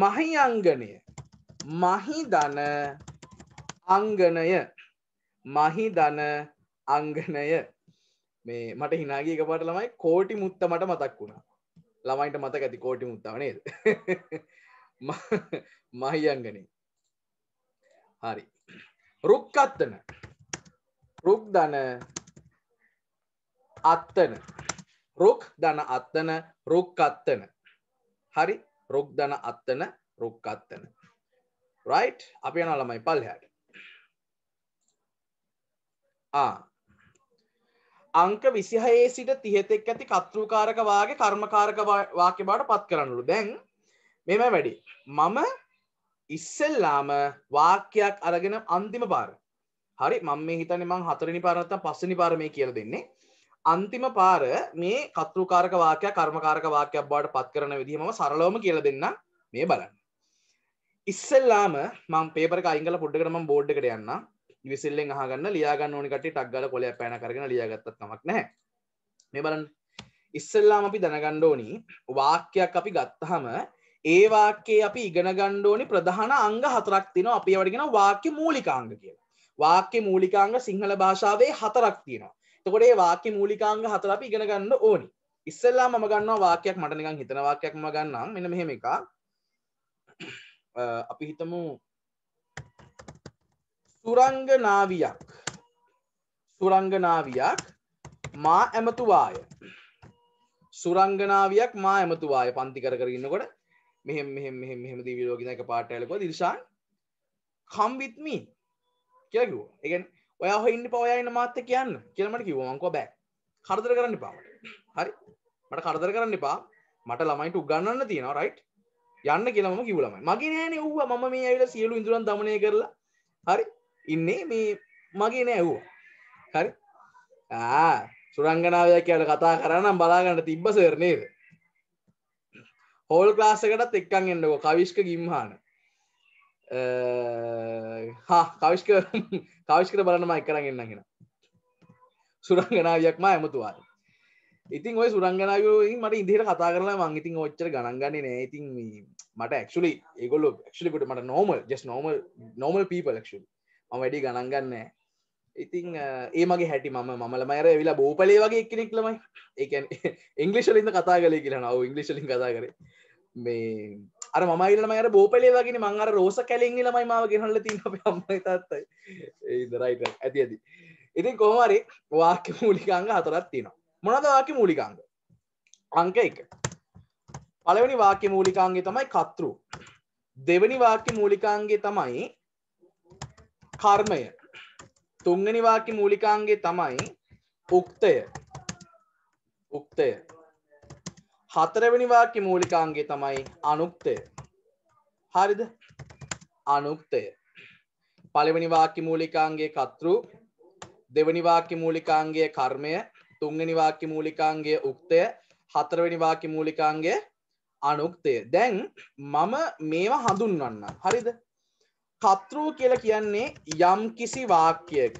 මහියංගනය මහිධන අංගනය මහිදන අංගනය මේ මට හිනාගේ එකපාට ළමයි කෝටි මුත්ත මට මතක් වුණා ළමයින්ට මතක ඇති කෝටි මුත්තාව නේද මහියංගනේ හරි රුක්කත්තන රුක් දන අත්තන රුක් දන අත්තන රුක්කත්තන හරි රුක් දන අත්තන රුක්කත්තන රයි් අපි යන ළමයි පල්හට අංක විසිහයේ සිට තිහෙතෙක් ඇති කතෘකාරකවාගේ කර්මකාරක වාක්‍ය බාට පත් කරන්නලු දැන් මෙම වැඩි මම ඉස්සෙල්ලාම වාක්‍යයක් අරගෙන අන්තිම පාර හරි මම මේ හිතන මං හතරනි පාරනත පස්සනි පාර මේ කියල දෙන්නේ අන්තිම පාර මේ කතෘකාරක වාක්‍ය කර්මකාරක වාක්‍යයක් බාට පත් කරන විදිහම සරලෝම කියල දෙන්න මේ බලන්න ඉස්සෙල්ලාම මං පේපර අංගල පුඩ්ඩකරම බෝඩ්ඩකට යන්න විසිල්ලෙන් අහගන්න ලියාගන්න ඕනි කටි ටක් ගාලා කොලයක් පෑන කරගෙන ලියාගත්තත් කමක් නැහැ මේ බලන්න ඉස්සෙල්ලාම අපි දැනගන්න ඕනි වාක්‍යයක් අපි ගත්තහම ඒ වාක්‍යයේ අපි ඉගෙන ගන්න ඕනි ප්‍රධාන අංග හතරක් තියෙනවා අපි ඒවට කියනවා වාක්‍ය මූලිකාංග කියලා වාක්‍ය මූලිකාංග සිංහල භාෂාවේ හතරක් තියෙනවා එතකොට මේ වාක්‍ය මූලිකාංග හතර අපි ඉගෙන ගන්න ඕනි ඉස්සෙල්ලා මම ගන්නවා වාක්‍යයක් මට නිකන් හිතන වාක්‍යයක් මම ගන්නම් මෙන්න මෙහෙම එකක් අපි හිතමු සුරංගනාවියක් සුරංගනාවියක් මා ඇමතුවාය සුරංගනාවයක් මා ඇමතුවාය පන්ති කර කරන්නකොට මෙහෙම මෙහෙම මෙහෙම මෙහෙම දීවි රෝගින එක පාටයලකෝ දිර්ශාන් come with me කියලා කිව්වා. ඒ කියන්නේ ඔයා හොය ඉන්න පව ඔයා ඉන්න මාත් එක්ක යන්න කියලා මට කිව්වා. මං කිව්වා බෑ. කරදර කරන්න එපා මට. හරි. මට කරදර කරන්න එපා. මට ළමයින්ට උගන්වන්න තියෙනවා right? යන්න කියලා මම කිව්වා ළමයි. මගේ නෑනේ ඌවා මම මේ ඇවිල්ලා සියලු ඉඳුරන් দমনය කරලා හරි ඉන්නේ මේ මගේ නෑ ඇහුවා හරි සුරංගනාවයක් කියට කතා කරනම් බලාගන්නට තිබ්බ සරණේද හෝල් ක්ලාසකටත් එක්කන් එන්නකෝ කවිශ්ක ගිම්හාන හා කවිශ්ක කවිශ්කට බලනම එක් කරන්න එන්නගෙන සුරංගනාවයක්ම ඇමතුවාද ඉතින් ඔය සුරංගනාවයි මට ඉදිහට කතා කරලා මං ඉතින් ඔච්චර ගණන්ගන්න නෑ ඉතින් මට ඇක්ලි ඒගොල්ල ක්ෂලිකට මට නෝමල් ජෙස් නෝමල් නෝමල් පිපල් ක්ෂලි වැඩි ගණන්ගන්න ඉතිං ඒ මගේ හැටි ම මලමර වෙලා බෝපලේ වගේ එක්කෙනෙක් ලමයි ඒකන් ඉංගලිශලින්ද කතා කලේ කියලා නව ඉංගලිශලින් කතා කර මේ අර මයිල්ලමර බෝපලේ වගේ මංර රෝස කැලෙන්ගේ ලමයි මාව ගෙනල්ල තින් තත්තයි ඒදරයිට ඇති ඇති ඉතින් කොහමරි වාක්‍ය මූලිකාංග හතරත් තියෙනවා මොනද වාක්‍ය මූලිකාංග අංක එක පළවෙනි වාක්‍ය මූලිකාංගේ තමයි කතෘ දෙවනි වාක්‍ය මූලිකාංගේ තමයි කර්මය තුන්ගනි වාක්‍ය මූලිකාන්ගේ තමයි උක්තය උක්තය හතරවෙනි වාක්‍ය මූලිකාන්ගේ තමයි අනුක්තය හරිද අනුක්තය පළවෙනි වාක්‍ය මූලිකාන්ගේ කතෘ දෙවනි වාක්‍ය මූලිකාන්ගේ කර්මය තුන්වෙනි වාක්‍ය මූලිකාන්ගේ උක්තය හතරවෙනි වාක්‍ය මූලිකාන්ගේ අනුක්තය දැන් මම මේවා හඳුන්වන්න හරිද කතෘ කියලා කියන්නේ යම් කිසි වාක්‍යයක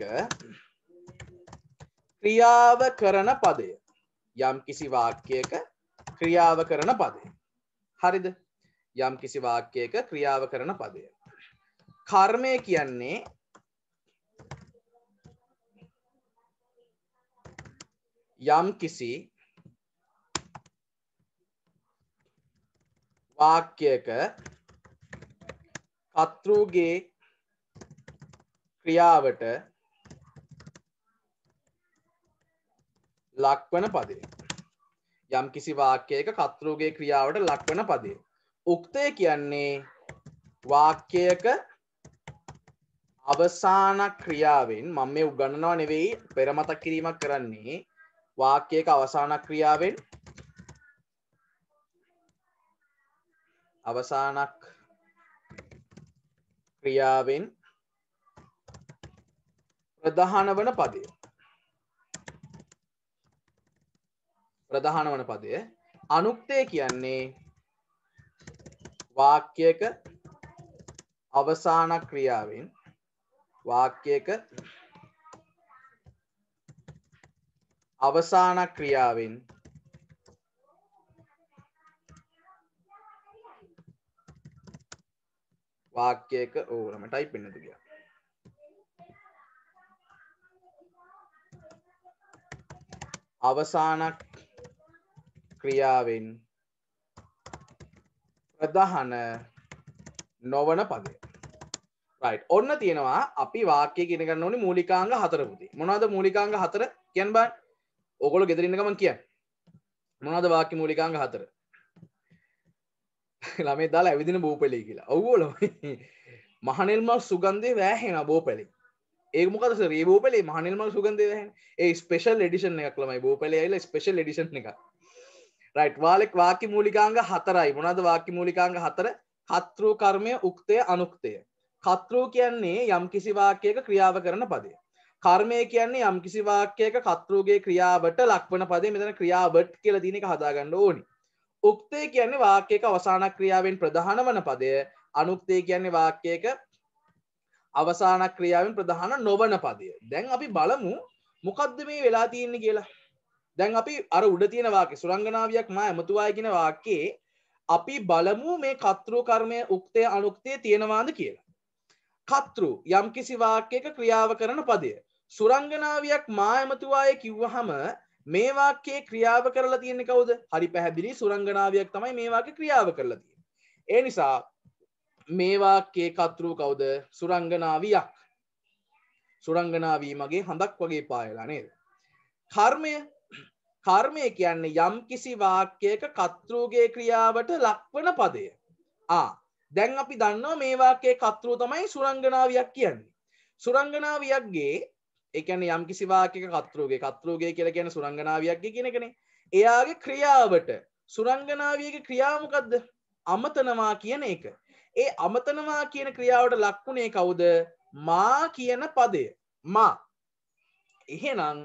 ක්‍රියාව කරන පදය. යම් කිසි වාක්‍යයක ක්‍රියාව කරන පදය. හරිද? යම් කිසි වාක්‍යයක ක්‍රියාව කරන පදය. කර්මය කියන්නේ යම් කිසි වාක්‍යයක කතෘගේ ක්‍රියාවට ලක්වන පදේ. යම් කිසි වාක්‍යයක කතෘගේ ක්‍රියාවට ලක්වන පදේ. උක්තය කියන්නේ වාක්‍යයක අවසාන ක්‍රියාවෙන් මම මේ උගන්නනවා නෙවෙයි පෙරමතක් කිරීමක් කරන්නේ වාක්‍යයක අවසාන ක්‍රියාවෙන් අවසානක් ක්‍රියාවෙන් ප්‍රධාන වන පදය ප්‍රධාන වන පදය අනුක්තය කියන්නේ වාක්‍යයක අවසාන ක්‍රියාවෙන් වාක්‍යයක අවසාන ක්‍රියාවෙන් වාක්‍යයක ඕනම ටයිප් වෙන්න තිබිය අවසානක් ක්‍රියාවෙන් ප්‍රධහන නොවන පදය ඔන්න තියෙනවා අපි වාක්‍ය කියෙනගන්න ඕනි මූලිකාංග හතරපුති මොනද මූලිකාංග හතර කියන් බන් ඔකොල ගෙදරන්නකම කිය මොනද වාක්‍ය මූලිකාංග හතර ළමේ දාලා ඇවිදින බෝපලේ කියලා ඔව්වෝ ළමයි මහනෙල්මල් සුගන්ධය වැෑහෙන බෝපලේ ඒ මොකද සරේ බෝපලේ මහනෙල්මල් සුගන්ධය වැහෙන ඒ ස්පේෂල් එඩිෂන් එකක් ළමයි බෝපලේ ඇවිල්ලා ස්පේෂල් එඩිෂන් එක රයිට් වාලෙක් වාක්‍ය මූලිකාංග හතරයි මොනවද වාක්‍ය මූලිකාංග හතර කත්‍රෝ කර්මය උක්තය අනුක්තය කත්‍රෝ කියන්නේ යම් කිසි වාක්‍යයක ක්‍රියාව කරන පදය කර්මය කියන්නේ යම් කිසි වාක්‍යයක කත්‍රෝගේ ක්‍රියාවට ලක්වන පදේ මෙතන ක්‍රියාවට කියලා තියෙන එක හදාගන්න ඕනි උක්තේ කියන්නේ වාක්‍යයක අවසාන ක්‍රියාවෙන් ප්‍රධාන වන පදය අනුක්තේ කියන්නේ වාක්‍යයක අවසාන ක්‍රියාවෙන් ප්‍රධාන නොවන පදය දැන් අපි බලමු මොකද්ද මේ වෙලා තියෙන්නේ කියලා දැන් අපි අර උඩ තියෙන වාක්‍ය සුරංගනාවියක් මා ඇමතුවාය කියන වාක්‍යයේ අපි බලමු මේ කතෘ කර්මය උක්තය අනුක්තය තියෙනවාද කියලා. කතෘ යම්කිසි වාක්‍යයක ක්‍රියාව කරන පදය. සුරංගනාවියක් මා ඇමතුවාය කිව්වහම මේ වාක්‍යයේ ක්‍රියාව කරලා තියෙන්නේ කවුද? හරි පැහැදිලි සුරංගනාවියක් තමයි මේ වාක්‍ය ක්‍රියාව කරලා තියෙන්නේ. ඒ නිසා මේ වාක්‍යයේ කතෘ කවුද? සුරංගනාවියක්. සුරංගනාවී මගේ හඳක් වගේ පායලා නේද? කර්මය කර්මය කියන්නේ යම් කිසි වාක්‍යයක කතෘගේ ක්‍රියාවට ලක්වන පදය. ආ දැන් අපි දන්නවා මේ වාක්‍යයේ කතෘ තමයි සුරංගනාවියක් කියන්නේ. සුරංගනාවියක්ගේ එකන යම් කිසිවාක කතරුගේ කතරුගේ කියල කියන සුරංගනාවයක් කියනකන එයාගේ ක්‍රියාවට සුරංගනාවියගේ ක්‍රියාමකක්ද අමතනවා කියන එක ඒ අමතනවා කියන ක්‍රියාවට ලක්වුණේ කවුද මා කියන පදය මා එහෙනම්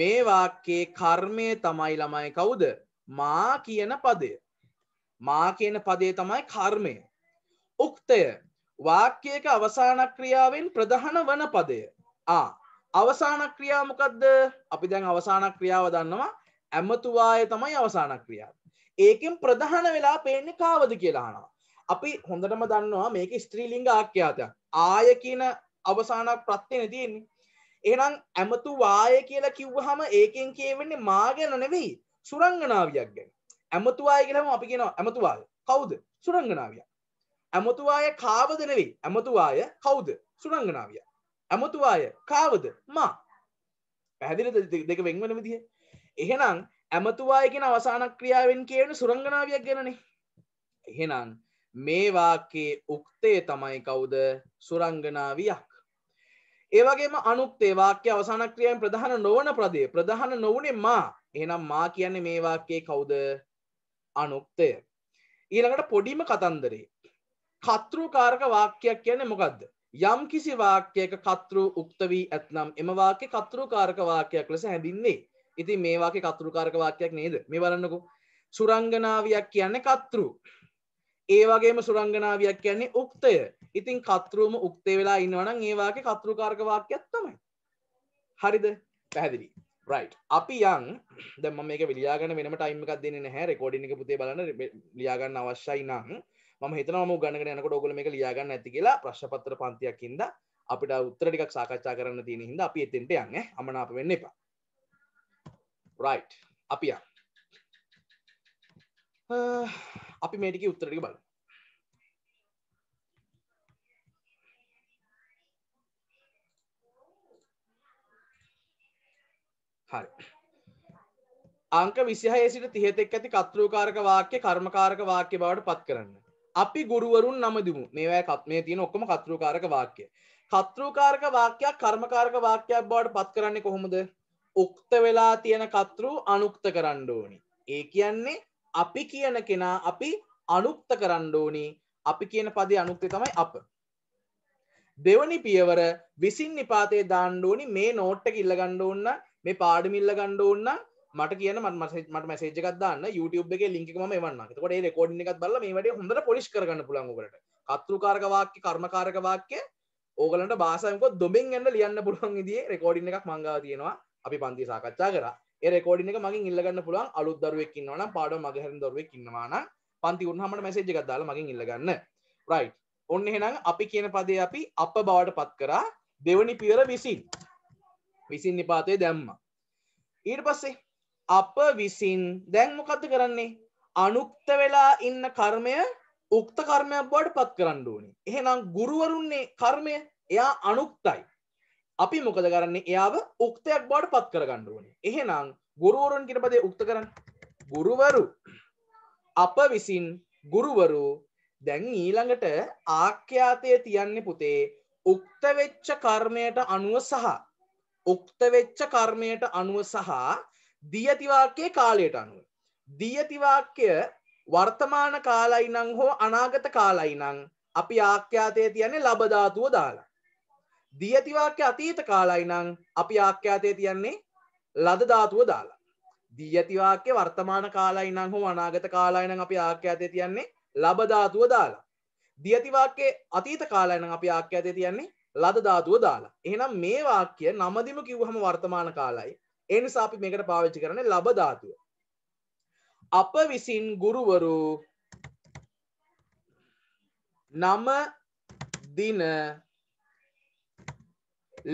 මේ වාක්‍යයේ කර්මය තමයි ළමයි කවුද මා කියන පදය මා කියන පදේ තමයි කර්මය උක්තය වාක්‍යයක අවසාන ක්‍රියාවෙන් ප්‍රධාන වන පදය ආ අවසාන ක්‍රියාව මොකක්ද අපි දැන් අවසාන ක්‍රියාව දන්නවා ඇමතුවාය තමයි අවසාන ක්‍රියාව. ඒකෙන් ප්‍රධාන වෙලා පේන්නේ කාවද කියලා අහනවා. අපි හොඳටම දන්නවා මේක ස්ත්‍රීලිංග ආඛ්‍යාතයක්. ආය කියන අවසාන ප්‍රත්‍යයනේ තියෙන්නේ. එහෙනම් ඇමතුවාය කියලා කිව්වහම ඒකෙන් කියවෙන්නේ මා ගැන නෙවෙයි සුරංගනාවියක් ගැන. ඇමතුවාය කියලාම අපි කියනවා ඇමතුවාය. කවුද? සුරංගනාවිය. ඇමතුවාය කාවද නෙවෙයි. ඇමතුවාය කවුද? සුරංගනාවිය. ඇමතුවාය කාවද මා පැහැදිලි දෙක වෙන් වෙන විදිහ එහෙනම් ඇමතුවාය කියන අවසාන ක්‍රියාවෙන් කියවෙන සුරංගනාවියක් ගැනනේ එහෙනම් මේ වාක්‍යයේ උක්තේ තමයි කවුද සුරංගනාවියක් ඒවගේම අනුක්තේ වාක්‍ය අවසාන ක්‍රියාවෙන් ප්‍රධාන නොවන ප්‍රදේ ප්‍රධාන නොවුනේ මා එහෙනම් මා කියන්නේ මේ වාක්‍යයේ කවුද අනුක්තය ඊළඟට පොඩිම කතන්දරේ කතෘකාරක වාක්‍යයක් කියන්නේ මොකද්ද යම් කිසි වාක්‍යයක කතෘ උක්ත වී ඇත්නම් එම වාක්‍ය කතෘකාරක වාක්‍යයක් ලෙස හැඳින්නේ. ඉතින් මේ වාක්‍ය කතෘකාරක වාක්‍යයක් නේද? මේ බලන්නකෝ. සුරංගනාවියක් කියන්නේ කතෘ. ඒ වගේම සුරංගනාවියක් කියන්නේ උක්තය. ඉතින් කතෘම උක්තේ වෙලා ඉන්නවා නම් ඒ වාක්‍ය කතෘකාරක වාක්‍යයක් තමයි. හරිද? පැහැදිලි. right. අපි යන් දැන් මම මේක ලියා ගන්න වෙනම ටයිම් එකක් දෙන්නේ නැහැ. රෙකෝඩින් එක පුතේ බලන්න ලියා ගන්න අවශ්‍යයි නම් ම හිතනම ගන්න යනක ඔගල මේ ලියගන්න ඇති කියලා ප්‍රශ්පත්‍ර පන්තියක්කින්ද අපිට උත්තර ටිකක් සාකච්ඡා කරන්න තියෙන හිද අපි එතෙන්ට යන්න අමනාප වෙන්න එපා රයිට් අපි අපි මේටික උත්තරටික බලමු හරි අංක විසිහයේ සිට තිහෙතෙක් ඇති කත්‍රූකාරක වාක්‍ය කර්මකාරක වාක්‍ය බවට පත් කරන්න අපි ගුරුවරුන් නමදිමු මේවැ කත් මේ තියෙන ඔක්කොම කතෘකාරක වාක්‍ය කතෘකාරක වාක්‍යයක් කර්මකාරක වාක්‍යයක් බවට පත් කරන්නේ කොහොමද උක්ත වෙලා තියෙන කතෘ අනුක්ත කරන්න ඕනි ඒ කියන්නේ අපි කියන කෙනා අපි අනුක්ත කරන්න ඕනි අපි කියන පදේ අනුක්තය තමයි අප දෙවනි පියවර විසින් නිපාතේ දාන්න ඕනි මේ නෝට් එක ඉල්ල ගන්න ඕන මේ පාඩම ඉල්ල ගන්න ඕන මට කියන මට මැසේජ් එකක් දාන්න YouTube එකේ ලින්ක් එක මම එවන්නම්. එතකොට ඒ රෙකෝඩින් එකත් බලලා මේ වැඩේ හොඳට පොලිෂ් කරගන්න පුළුවන් ඔයගලට. කතුරුකාරක වාක්‍ය, කර්මකාරක වාක්‍ය ඕගලන්ට භාෂාවෙන් කොහොමද දොඹෙන් යන්න ලියන්න පුළුවන් විදිහේ රෙකෝඩින් එකක් මං ගාව තියෙනවා. අපි පන්තියේ සාකච්ඡා කරා. ඒ රෙකෝඩින් එක මගෙන් ඉල්ලගන්න පුළුවන් අලුත් දරුවෙක් ඉන්නවා නම් පාඩම මගේ හැරෙන දරුවෙක් ඉන්නවා නම් පන්ති වුණාම මට මැසේජ් එකක් දාලා මගෙන් ඉල්ලගන්න. රයිට්. ඔන්න එහෙනම් අපි කියන පදේ අපි අප බවට පත් කරා දෙවනි පියවර 20. 20 නිපාතේ දැම්මා. ඊට පස්සේ අප විසින් දැන් මොකක්ද කරන්නේ අනුක්ත වෙලා ඉන්න කර්මය උක්ත කර්මයක් බවට පත් කරන්න ඕනේ. එහෙනම් ගුරුවරුන්නේ කර්මය එයා අනුක්තයි. අපි මොකද කරන්නේ? එයාව උක්තයක් බවට පත් කරගන්න ඕනේ. එහෙනම් ගුරුවරුන් කියන පදේ උක්ත කරන්න. ගුරුවරු අප විසින් ගුරුවරු දැන් ඊළඟට ආඛ්‍යාතය තියන්නේ පුතේ උක්ත වෙච්ච කර්මයට අනුව සහ උක්ත වෙච්ච කර්මයට අනුව සහ දී ඇතිවාක්‍යය කාලයට අනුව. දී ඇතිවාක්‍ය වර්තමාන කාලයි නං හෝ අනාගත කාලයි නං අපි ආක්‍යාතය තියන්නේ ලබධාතුව දාලා. දී ඇතිවාක්‍ය අතීත කාලයි නං අපි ආක්‍යාතය තියන්නේ ලදධාතුව දාලා. දී ඇතිවාක්‍ය වර්තමාන කාලයි නං හෝ අනාගත කාලයි නං අපි ආක්‍යාතය තියන්නේ ලබධාතුව දාලා. දී ඇතිවාක්‍ය අතීත කාලයි නං අපි ආක්‍යාතය තියන්නේ ලද ධාතුව දාලා. එහෙනම් මේ වාක්‍ය නමදිම කිව්වහම වර්තමාන කාලයි එනිසා අපි මේකට පාවිච්චි කරන ලබ ධාතුව. අප විසින් ගුරුවරු නම දින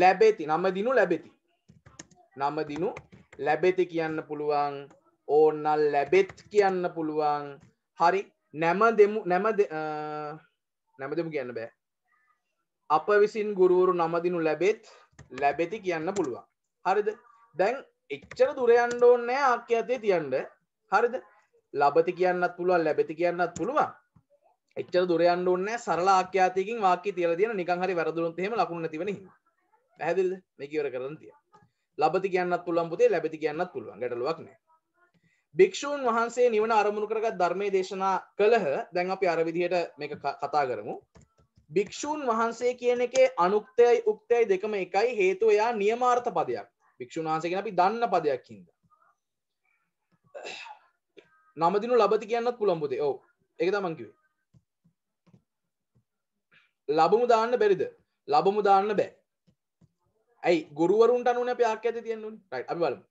ලැබෙති නම දිනු ලැබෙති. නම දිනු ලැබෙති කියන්න පුළුවන් ඕන්නල් ලැබෙත් කියන්න පුළුවන් හරි නැම දෙමු නැම නැම දෙමු කියන්න බෑ අප විසින් ගුරුවරු නමදිනු ලැබෙත් ලැබෙති කියන්න පුළුවන් හරිද දැන් එච්චර දුරයන්ඩ ඕන්නෑ ආක්්‍යතය තියන්ට හරිද ලබති කියන්නත් පුළුවන් ලැබෙති කියන්නත් පුළුවන් එච්චර දුරයන්ඩ ඕන්න සරලා ආක්්‍යාතිකින් වාක්‍ය තියල තියෙන නිකන් හරි වැරදුරුත් හෙම ලකුණ තිවන පැහැදිල්ද මේකවර කරන තිය ලබති කියන්නත් පුළන් පුතේ ලැබති කියන්නත් පුළුවන් ගැටලුවක් නෑ භික්‍ෂූන් වහන්සේ නිවන අරමුණු කරගත් ධර්මය දේශනා කළහ දැන් අපි අරවිදියට මේ කතා කරමු භික්‍ෂූන් වහන්සේ කියන එකේ අනුක්තයයි උක්තයයි දෙකම එකයි හේතුවයා නියමාර්ථ පදයක් භික්ෂුන් වහන්සේ කියන අපි දන්න පදයක් හින්දා. නමදිනු ලබති කියන්නත් පුළුවන් පුතේ. ඔව්. ඒක තමයි මම කිව්වේ. ලබමු දාන්න බැරිද? ලබමු දාන්න බෑ. ඇයි ගුරුවරුන්ට අනුවනේ අපි ආඛ්‍යාතය තියන්න ඕනේ. රයිට් අපි බලමු.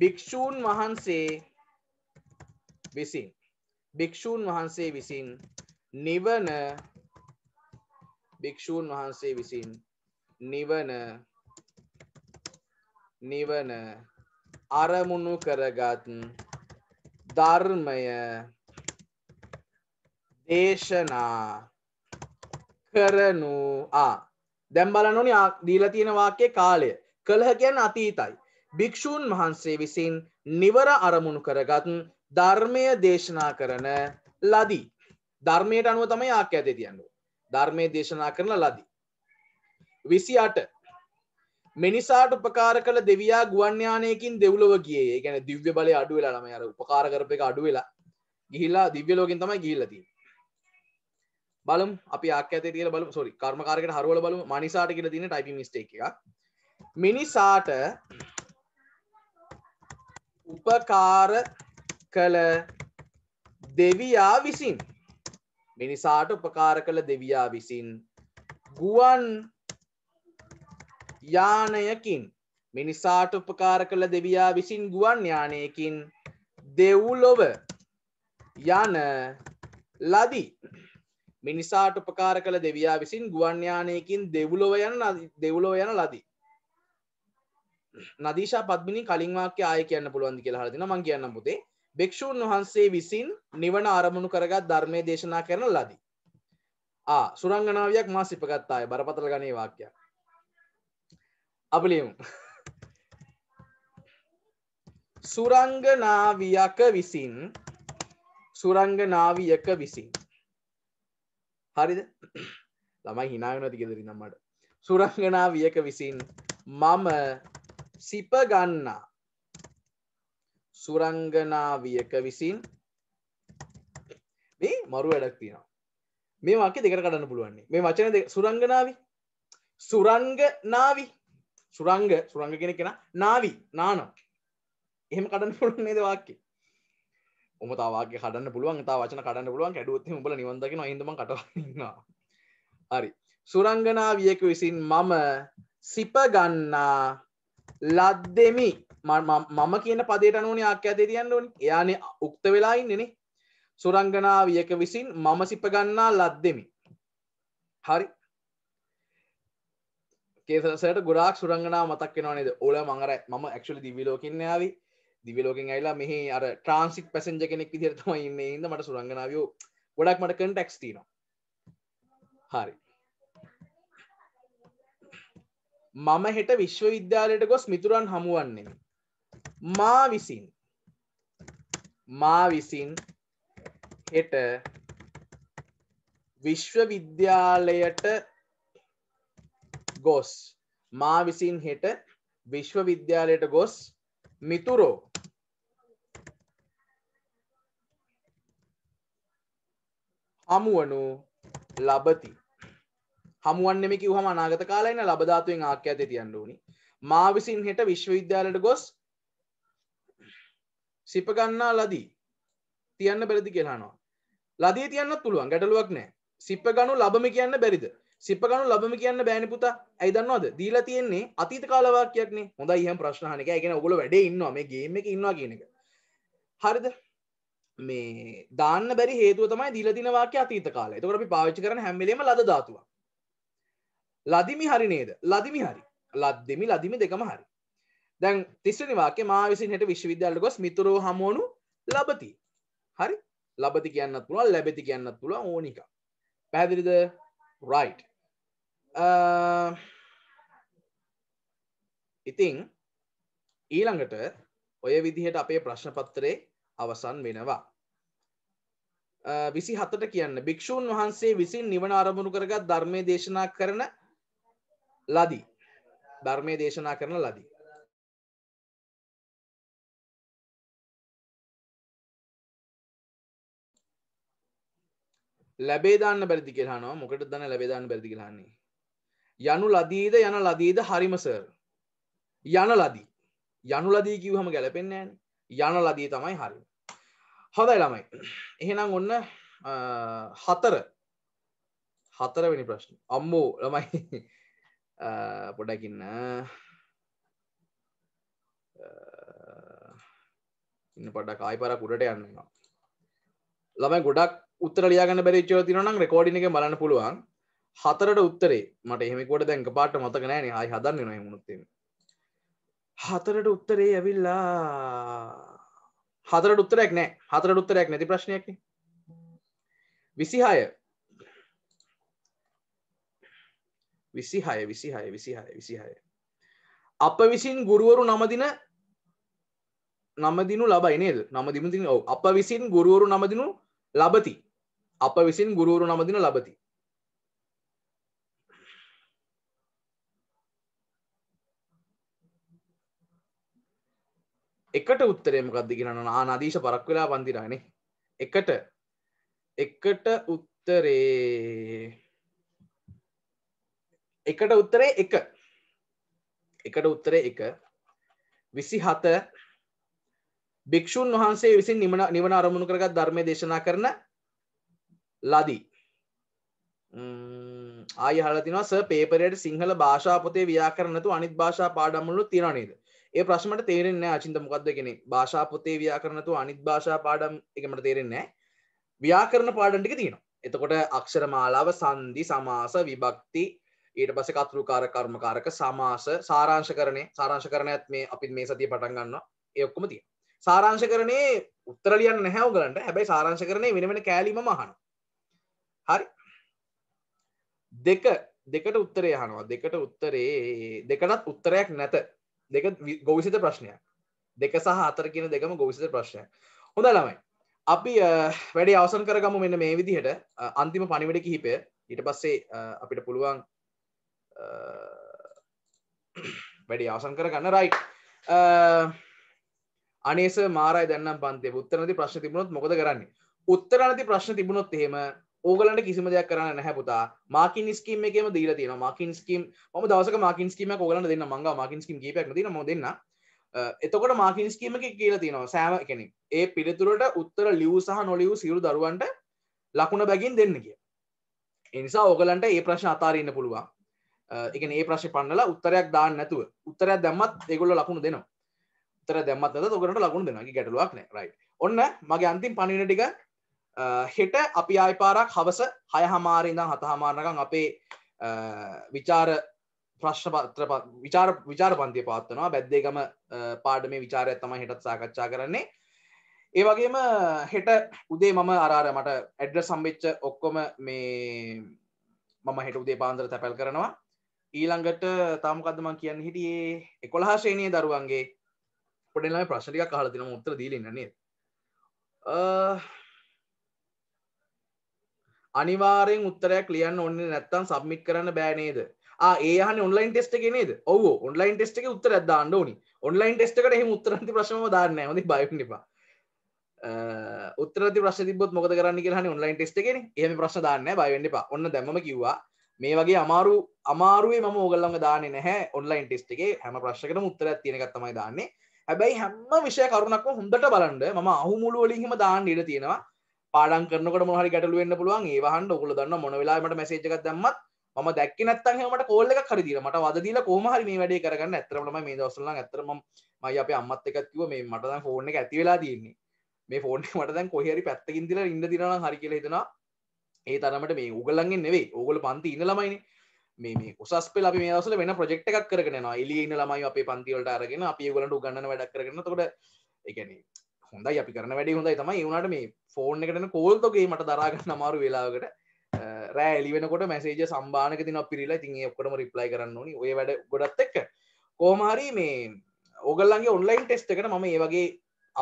භික්ෂූන් වහන්සේ විසින් භික්ෂූන් වහන්සේ විසින් නිවන භික්ෂූන් වහන්සේ විසින් නිවන නිවන අරමුණු කරගත් ධර්මය දේශනා කරනු දැම්බලනොනි දීලතියෙන වාක්‍ය කාලය කළහ ගැන අතීතයි. භික්‍ෂූන් වහන්සේ විසින් නිවර අරමුණු කරගත් ධර්මය දේශනා කරන ලදී. ධර්මයට අනුව තමයි ආක්‍ය ඇතේ තියන්නු. ධර්මය දේශනා කරන ලදී. විසි අට මිනිසාට උපකාර කළ දෙවයා ගුවන්්‍යානයකින් දෙව්ලව කියේ ගැන දිව්‍ය බල අඩු වෙලා ළම අර උපකාර කරප එක අඩු වෙලා ගිහිලා දිව්‍ය ලෝකින් තමයි ගිහිල්ලති බලම් අපි ආක්‍යතේ තියල බලු සොරි කර්මකාරකට හරුවල බලු මනිසාට කියල තින ටයිපි මිස්ටේක් එක මිනිසාට උපකාර කළ දෙවියා විසින් මිනිසාට උපකාර කළ දෙවියා විසින් ගුවන් යානයකින් මිනිසාට උපකාර කළ දෙවියා විසින් ගුවන් යානයකින් දෙව්ලොව යන ලදී මිනිසාට උපකාර කළ දෙවියා විසින් ගුවන් යානයකින් දෙව්ලොව යන දෙව්ලොව යන ලදී නදීශා පත්මිනි කලින් වාක්‍ය ආය කියන්න පුළුවන්දි කියලා හරදින මං කියන්න පුතේ භික්ෂූන් වහන්සේ විසින් නිවන අරමුණු කරගත් ධර්මය දේශනා කරන ලදී. ආ සුරංගනාවියක් මා සිපගත්තාය බරපතල ගණේ වාක්‍යයක්. අපලියමු සුරංගනාවියක විසින් සුරංගනාවියක විසින් හරිද ළමයි හිනාගෙනති ගෙදරි නම්මට සුරංගනාවියක විසින් මම සිපගන්නා සුරංගනාවියක විසින් මේ මරු වැඩක් තියෙනවා මේ වාක්‍ය දෙකට කඩන්න පුළුවන්නේ මේ වචන සුරංගනාවි සුරංගනාවි සුරංග සුරංග කෙන කෙන නාවී නාන එහෙම කඩන්න පුළුවන් නේද වාක්‍ය උමතාවාගේ කඩන්න පුළුවන් තා වචන කඩන්න පුළුවන් කැඩුවත් උඹල නිවන්දගෙන ඉදම කටවා හරි සුරංගනාවියක විසින් මම සිපගන්නා ලද්දෙමි මම කියන පදේට අනුවන ආක්‍යතේ තියන්න ඕනි එයානෙ උක්ත වෙලා ඉන්නනෙ සුරංගනාවියක විසින් මම සිපගන්නා ලද්දෙමි හරි කේසරසට ගොඩක් සුරංගනා මතක් වෙනවානේද ඔල මඟර ම ක්ෂල දිවිලෝකින්යාව දිවිලෝකින් අයිලා මෙහි අර ට්‍රන්සික් පැසෙන්ජ කෙනෙක් විදිරතම ඉන්න ඉද මට සුරංගනාවෝ ගොඩක් මට කටක්ස් තිනවා හරි මම හෙට විශ්වවිද්‍යාලයට ගොස් මිතුරන් හමුවන්නේ මා විසින් මා විසින් හෙට විශ්වවිද්‍යාලයට ගොස් මා විසින් හෙට විශ්වවිද්‍යාලයට ගොස් මිතුරෝ හමුවනු ලබති හමුවන්නෙම කිව්හම අනාගත කාලයින ලබධාතුවෙන් ආක්‍ය ඇති තියන්න ඕනි මා විසින් හෙට විශ්වවිද්‍යාලයට ගොස් සිපගන්නා ලදී තියන්න බැරිදි කියලානවා ලදී තියන්න පුළුවන් ගැටලුවක් නෑ සිප්ප ගනු ලබම කියන්න බැරිද සිප්ප ගනු ලබම කියන්න බෑන පුතා ඇයි දන්නවද දීලා තියෙන්නේ අතීත කාලවාක්‍යයක්නේ හොඳ ඉහම් ප්‍රශ්නහන එක ගැන ඔගොල වැඩේ ඉන්නවා මේ ගේම එක ඉන්නවා කියන එක හරිද මේ දාන්න බැරි හේතුව තමයි දීලා තියෙන වාක්‍ය අතීත කාලය. එතකොට අපි පාවිච්චි කරන හැම වෙලේම ලද ධාතුවක්. ලදිමි හරි නේද? ලදිමි හරි. ලද්දෙමි ලදිමි දෙකම හරි. දැන් 30 වෙනි වාක්‍ය මා විසින් හෙට විශ්වවිද්‍යාලයට ගොස් මිතුරෝ හමුවනු ලබති. හරි? ලබති කියන්නත් පුළුවන්, ලැබෙති කියන්නත් පුළුවන් ඕන එක. පැහැදිලිද? right. Uh, ඉතිං ඊළඟට ඔය විදිහට අපේ ප්‍රශ්නපත්තරේ අවසන් වෙනවා. Uh, විසි හතට කියන්න භික්‍ෂූන් වහන්සේ විසින් නිවන අරමුණු කරගත් ධර්මය දේශනා කරන ලදී. ධර්මය දේශනා කරන ලදී. ලැබේ දාන්න බැරිදි කියලානවා මොකට දන්න ලැබේ දාන්න බැරිදි කියලාන්නේ යනු ලදීද යන ලදීද හරිම සර් යන ලදී යනු ලදී කිව්හම ගැලපෙන්නේ යන ලදී තමයි හරි හොදයි ළමයි එහෙනම් ඔන්න හතර හතරවෙනි ප්‍රශ්න අම්මෝ ළමයි පොඩකින්න ඉන්න පඩක් ආයිපර කුඩට යන්නවා ළමයි ගොඩක් උත්තර ලියගන්න බැරිච්චව තිනනම් රෙකෝඩින එක බලන්න පුළුවන් හතරට උත්තරේ මට එහෙමකොට දැන්ක පාට මතක නෑන අයි හදන්න නෑ මුණුත්තේ හතරට උත්තරේ ඇවිල්ලා හතරට උත්තරයක් නෑ හතරට උත්තරයක් නැති ප්‍රශ්නයකි විසිහාය විසිහය විසිහය විසිහය විසිහය අප විසින් ගුරුවරු නමදින නමදිනු ලබයි නේද නමදිමතින් ඔව අප විසින් ගුරුවරු නමදිනු ලබති අප විසින් ගුරුවරු නමදින ලබති එකට උත්තරේ මොකක්ද කියන්න ආනාදීශ පරක් වෙලා පන්තිරහනේ එකට එකට උත්තරේ එකට උත්තරේ එක එකට උත්තරේ එක විසි හත භික්‍ෂූන් වහන්සේ විසින් නිමන නිවන අරමුණු කරගත් ධර්මය දේශනා කරන ලදී ආය හලතිනවා ස පේපරයට සිංහල භාෂාපතේ ව්‍යාකරනතු අනිත් භාෂා පාඩමුළු තිරනේද ඒ ප්‍රශ්මට තේරෙන්න අචින්ත මොකක්ද කෙනෙ භාෂා පොතේ ව්‍යාකරනතු අනිත් භාෂා පාඩම් එකමට තේරෙන්නේ ව්‍යාකරණ පාඩන්ටික තියෙනවා එතකොට අක්ෂර මාලාව සන්දි සමාස විභක්ති ඊට පස කතුරුකාර කර්මකාරක සමාස සාරංශ කරණය සාරංශ කරණයත් මේ අපි මේ සතිය පටන් ගන්න එඔක්කම තිය සාරංශ කරණය උත්තරලියන් නැහැවගලට හැබැයි සාරංශ කරණය වෙනවෙන කෑලීම මහන හරි දෙක දෙකට උත්තරය හනවා දෙකට උත්තරේ දෙකටත් උත්තරයක් නැත දෙක ගොවිසිත ප්‍රශ්නයක් දෙක සහ අතර කියන දෙකම ගොවිසිත ප්‍රශ්නය හොඳ ළමයි අපි වැඩි අවසන් කරගම මෙන්න මේ විදිහට අන්තිම පනිවිඩ කිහිපය ඊට පස්සේ අපිට පුළුවන් වැඩි අවසන් කරගන්න රයි් අනේස මාරයි දැන්නම් පන්තේ උත්තරනති ප්‍රශ්න තිබුණොත් මොකද කරන්නේ උත්තරනති ප්‍රශ්න තිබුණොත් එහෙම ඕගලට කිසිම දෙයක් කරන්න නැහැ පුතා මාකින් ස්කීම් එකම දීලා තියෙන මාකින් ස්කීම් ම දවසක මාකින් ස්කීම කෝගලට දෙන්න මංග මාකින් ස්කීම් ගේපයක් තින මො දෙන්න එතකොට මාකින් ස්කීම එක කියලා තියෙනවා සෑම කෙනෙ ඒ පිළිතුරට උත්තර ලියව් සහ නොලියව් සිරු දරුවන්ට ලකුණ බැගින් දෙන්න කිය එනිසා ඕගලන්ට ඒ ප්‍රශ්න අතාරන්න පුළුවන් එක ඒ ප්‍රශ් පන්නල උත්තරයක් දාන්න නැතුව උත්තරයක් දැම්මත් ඒගොල්ල ලකුණු දෙනවා උත්තර දැම්මත් තොකට ලකුණු දෙනගේ ගැටලුවක් නෑ රයි ඔන්න මගේ අන්තිම් පණිනටික හෙට අපි ආයපාරක් හවස හය හමාරඉඳම් හත හමාරණකම් අපේ විචාර ප්‍රශ්නපත්‍ර විචාර විචාර පන්තිය පාත්වනවා බැද්දේගම පාඩම විචාරය තම හෙටත් සාකච්ඡා කරන්නේ ඒ වගේම හෙට උදේ මම අරාර මට ඇඩ්ඩ සම්බච්ච ඔක්කොම මේ මම හෙට උදේ පාන්දර තැපැල් කරනවා ඊළඟට තාමකදමන් කියන්න හිටියේ එකොළහා ශ්‍රේණය දරුවන්ගේ පොඩෙලම ප්‍රශ්ටික කහලතින උත්තර දීලන්නන්නේ අනිවාරයෙන් උත්තරයක් ලියන්න ඔන්න නැත්තන් සබ්මිට කරන්න බෑනේද ඒහන ඔන්ලයින් ටෙස්ට නේද ඔව ඔන්ලයින් ටෙස්ට එක උත්තර දාන්න ඕනි ඔන්ලයින් ටෙස්ටකට එහෙම උත්තරති ප්‍රශ්ම දාන්න හොඳ බයිනිපා උත්තර ප්‍රශ් තිබොත් මොක කරන්න කියහන ඔන්ලයින් ටෙස්ට එකෙන එහම ප්‍රශ් දාන්න බයිවෙන්නපා ඔන්න දැම කිව්වා මේ වගේ අමාරු අමාරුවේ ම ඕගල්ලඟ දාන නැහැ ඔන්ලයින් ටෙස්ට එකේ හැම ප්‍රශ්කට උත්තර තියෙනකත්තමයි දාන්නේ හැබැයි හැම විෂය කරුණක්ම හොඳට බලන්ඩ ම අහුමුළුවලින්ම දාන්න ඉඩ තියෙනවා පාඩන් කරනකට මොහරි ගැටලු වෙන්න පුළුවන් ඒ වහන්ඩ ඔකුල දන්න මොන වෙලාමට මැසේජ්ක දැම්මත් ම දැක් නැත්තන් මට කෝල්ල එක කරදිීර මට වදදිල කෝමහරි මේ වැඩේ කරන්න ඇතරම මේ දවසල ඇතරම මයි අප අම්මත් එකත්ව මේ මටද ෆෝර්න එක ඇති වෙලා තියන්නේ මේ ෆෝර්න මටදැන් කොහරි පැත්තකින් දිල ඉන්න දින හරි කියල හිතෙන ඒ තරමට මේ උගල්ලන්ගෙන් නෙවේ ඕගල පන්ති ඉන්න ළමයිනි මේ උසස් පෙල අපි මේ දවසල වෙන ප්‍රජෙක්ට එකක් කරගෙන එලි ඉන්න ළමයි අපේ පන්තිවලට අරගෙන අපි ගලට ගන්න වැඩක් කරගෙන තකොට එකන හොඳයි අපි කරන වැඩේ හොඳයි තමයි වුණට මේ ෆෝර්න් එකට කෝල්තොගේ මට දරාගන්න අමාරු වෙලාවකට රෑ එලිවෙනකොට මැසේජ සම්බානක තින පිරිලා තින් ඔක්කටම රිප්ලයි කරන්න ඕනි ඔය වැඩ ගොඩත් එක්ක කෝමහරි මේ ඕගල්ලන්ගේ ඔන්ලයින් ටෙස්ට එකට මම ඒ වගේ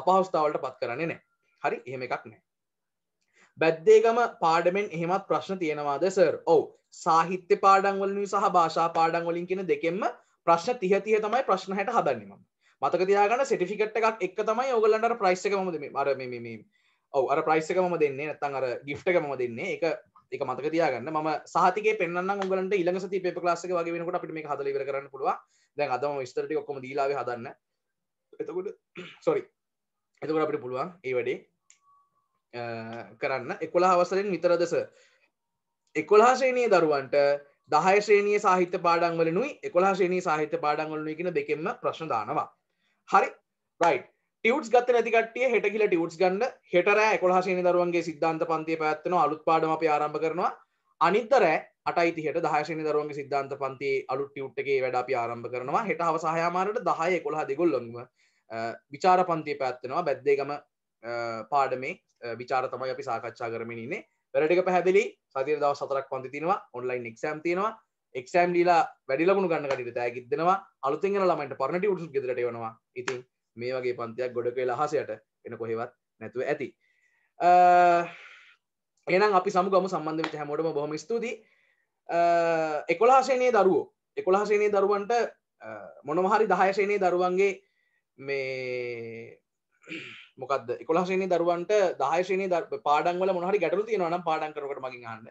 අපහස්ථාවලට පත් කරන්නේ නෑ හරි එහෙම එකක් නෑ බැද්දේගම පාඩමෙන් එහෙමත් ප්‍රශ්න තියෙනවාද සර් ඔව සාහිත්‍ය පාඩංවලින් සහ භාෂා පාඩංවලින් කියෙන දෙකෙන්ම ප්‍රශ්න තිහතිය තමයි ප්‍රශ්න හැට හදන්නම මතක තියාගන්න සිටිෆිකට් එකක් එක් තමයි ඔගලන්ට ප්‍රයිස් එක මද මේ ඔව අර ප්‍රයිස් එක මම දෙන්නේ නැත්තන් අර ගිෆ්ට එක මම දෙන්නේ එක එක මතක තියාගන්න ම සාතික පෙන්න්න ගලට ඉලඟ සති පේ ලාසක වගේ වෙනකට අපිට මේ හදල කරන්න පුළුව දැන් අදම ස්තරටි ඔක්කොම දීලාව හදන්න එතකොට සොරි එතකොට අපිට පුළුවන් ඒ වැඩේ කරන්න එකොලා අවසරෙන් විතරදස එකොලා ශ්‍රේණය දරුවන්ට දහය ශ්‍රේණය සාහිත්‍ය පාඩංවලනුයි එකොලා ශ්‍රේණී සාහිත්‍ය පාඩංවලනුයි කියන දෙකෙන්ම ප්‍රශ්න දානවා හරි රයිට් ටියවට්ස් ගත නැතිකටිය හෙට කියල ටියවට්ස් ගන්න හෙටරෑ එකොළහසනි දරුවන්ගේ සිද්ධන්ත පන්තිය පැත්වන අලුත් පාඩම අප ආරම්භ කරනවා අනිත්තරෑ අටයිති හට දහශනි දරුවන්ගේ සිද්ධන්ත පන්ති අලුත් ටියුට්ගේ වැඩ අපි ආරම්භ කරනවා හෙට අවසාහයාමාරට දහය කොළහ දෙගොල්ලොන්ම විචාර පන්තිය පැත්වෙනවා බැද්දේගම පාඩමේ විචාර තමයි අපි සාකච්ඡා කරමිනින්නේ වැඩටික පැහැදිලි සතිර දව සතරක් පන්ති තිනවා ඔන්ලයින් එක්ෂම් තියෙනවා එක්ෂම් ලීලා වැඩිලබුණු ගන්න කටට තෑගිදෙනවා අලුතිගෙන ළමයිට පරණට උටු ගෙදරට වනවා ඉතින් මේ වගේ පන්තියක් ගොඩක ලහසයට එන කොහෙවත් නැතුව ඇති එනම් අපි සමුගම සම්බන්ධ විට හැමෝටම බොහොම ස්තුතියි එකොළහසේනේ දරුවෝ එකොළහසේනේ දරුවන්ට මොනමහරි දහයසේනේ දරුවන්ගේ මේ මොකද එකොළහසේනේ දරුවන්ට දායශනේ පාඩන්වල මොහරි ගැටලු තියෙනවනම් පාඩන් කරකට මගින් හන්න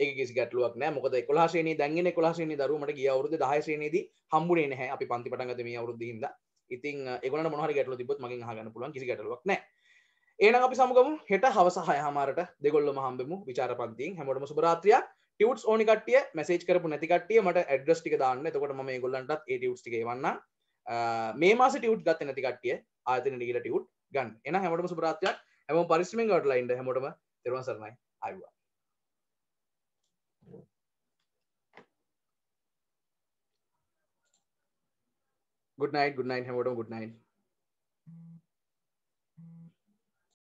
ඒ කිසි ගැටලුවක් නෑ මොකද එකොළහසේනේ දැන්ගෙන එකොළහසේනේ දරුවමට ගිය අවුරුදු දහයසේනේදී හම්බුනේ නැහැ අපි පන්ති පටන් ගත්තේ මේ අවුරුද්දේ හින්දා ඉතින් එකන මොහ ගැටලු තිබත් මගින් හගන්න පුලන් කිසි ගැටලුවක් නෑ ඒන අපි සමගම හෙට හවසහය හමාරට දෙගොල්ල හම්බෙමු විචාරපන්තින් හැමටම සුභරාත්‍රිය ටියවට් ඕනිකටිය මැසේජ් කරපු නැතිකටිය මට ඇඩ්‍රස් ටික දාන්න එතකොට ම ගොල්ලන්ටත් ඒ ටියවට් ටික වන්න මේ මාස ටියවට් ගත්ත නැතිකටිය ආතන ඩිගල ටියවට් ගන්න එන හැමටම සුභරාත්‍රයක් හැම පරිස්සමෙන් ගටලයින්ඩ හැමටම තෙරවසරණයි අයිවා Good night. Good night, Hemoto. Good night.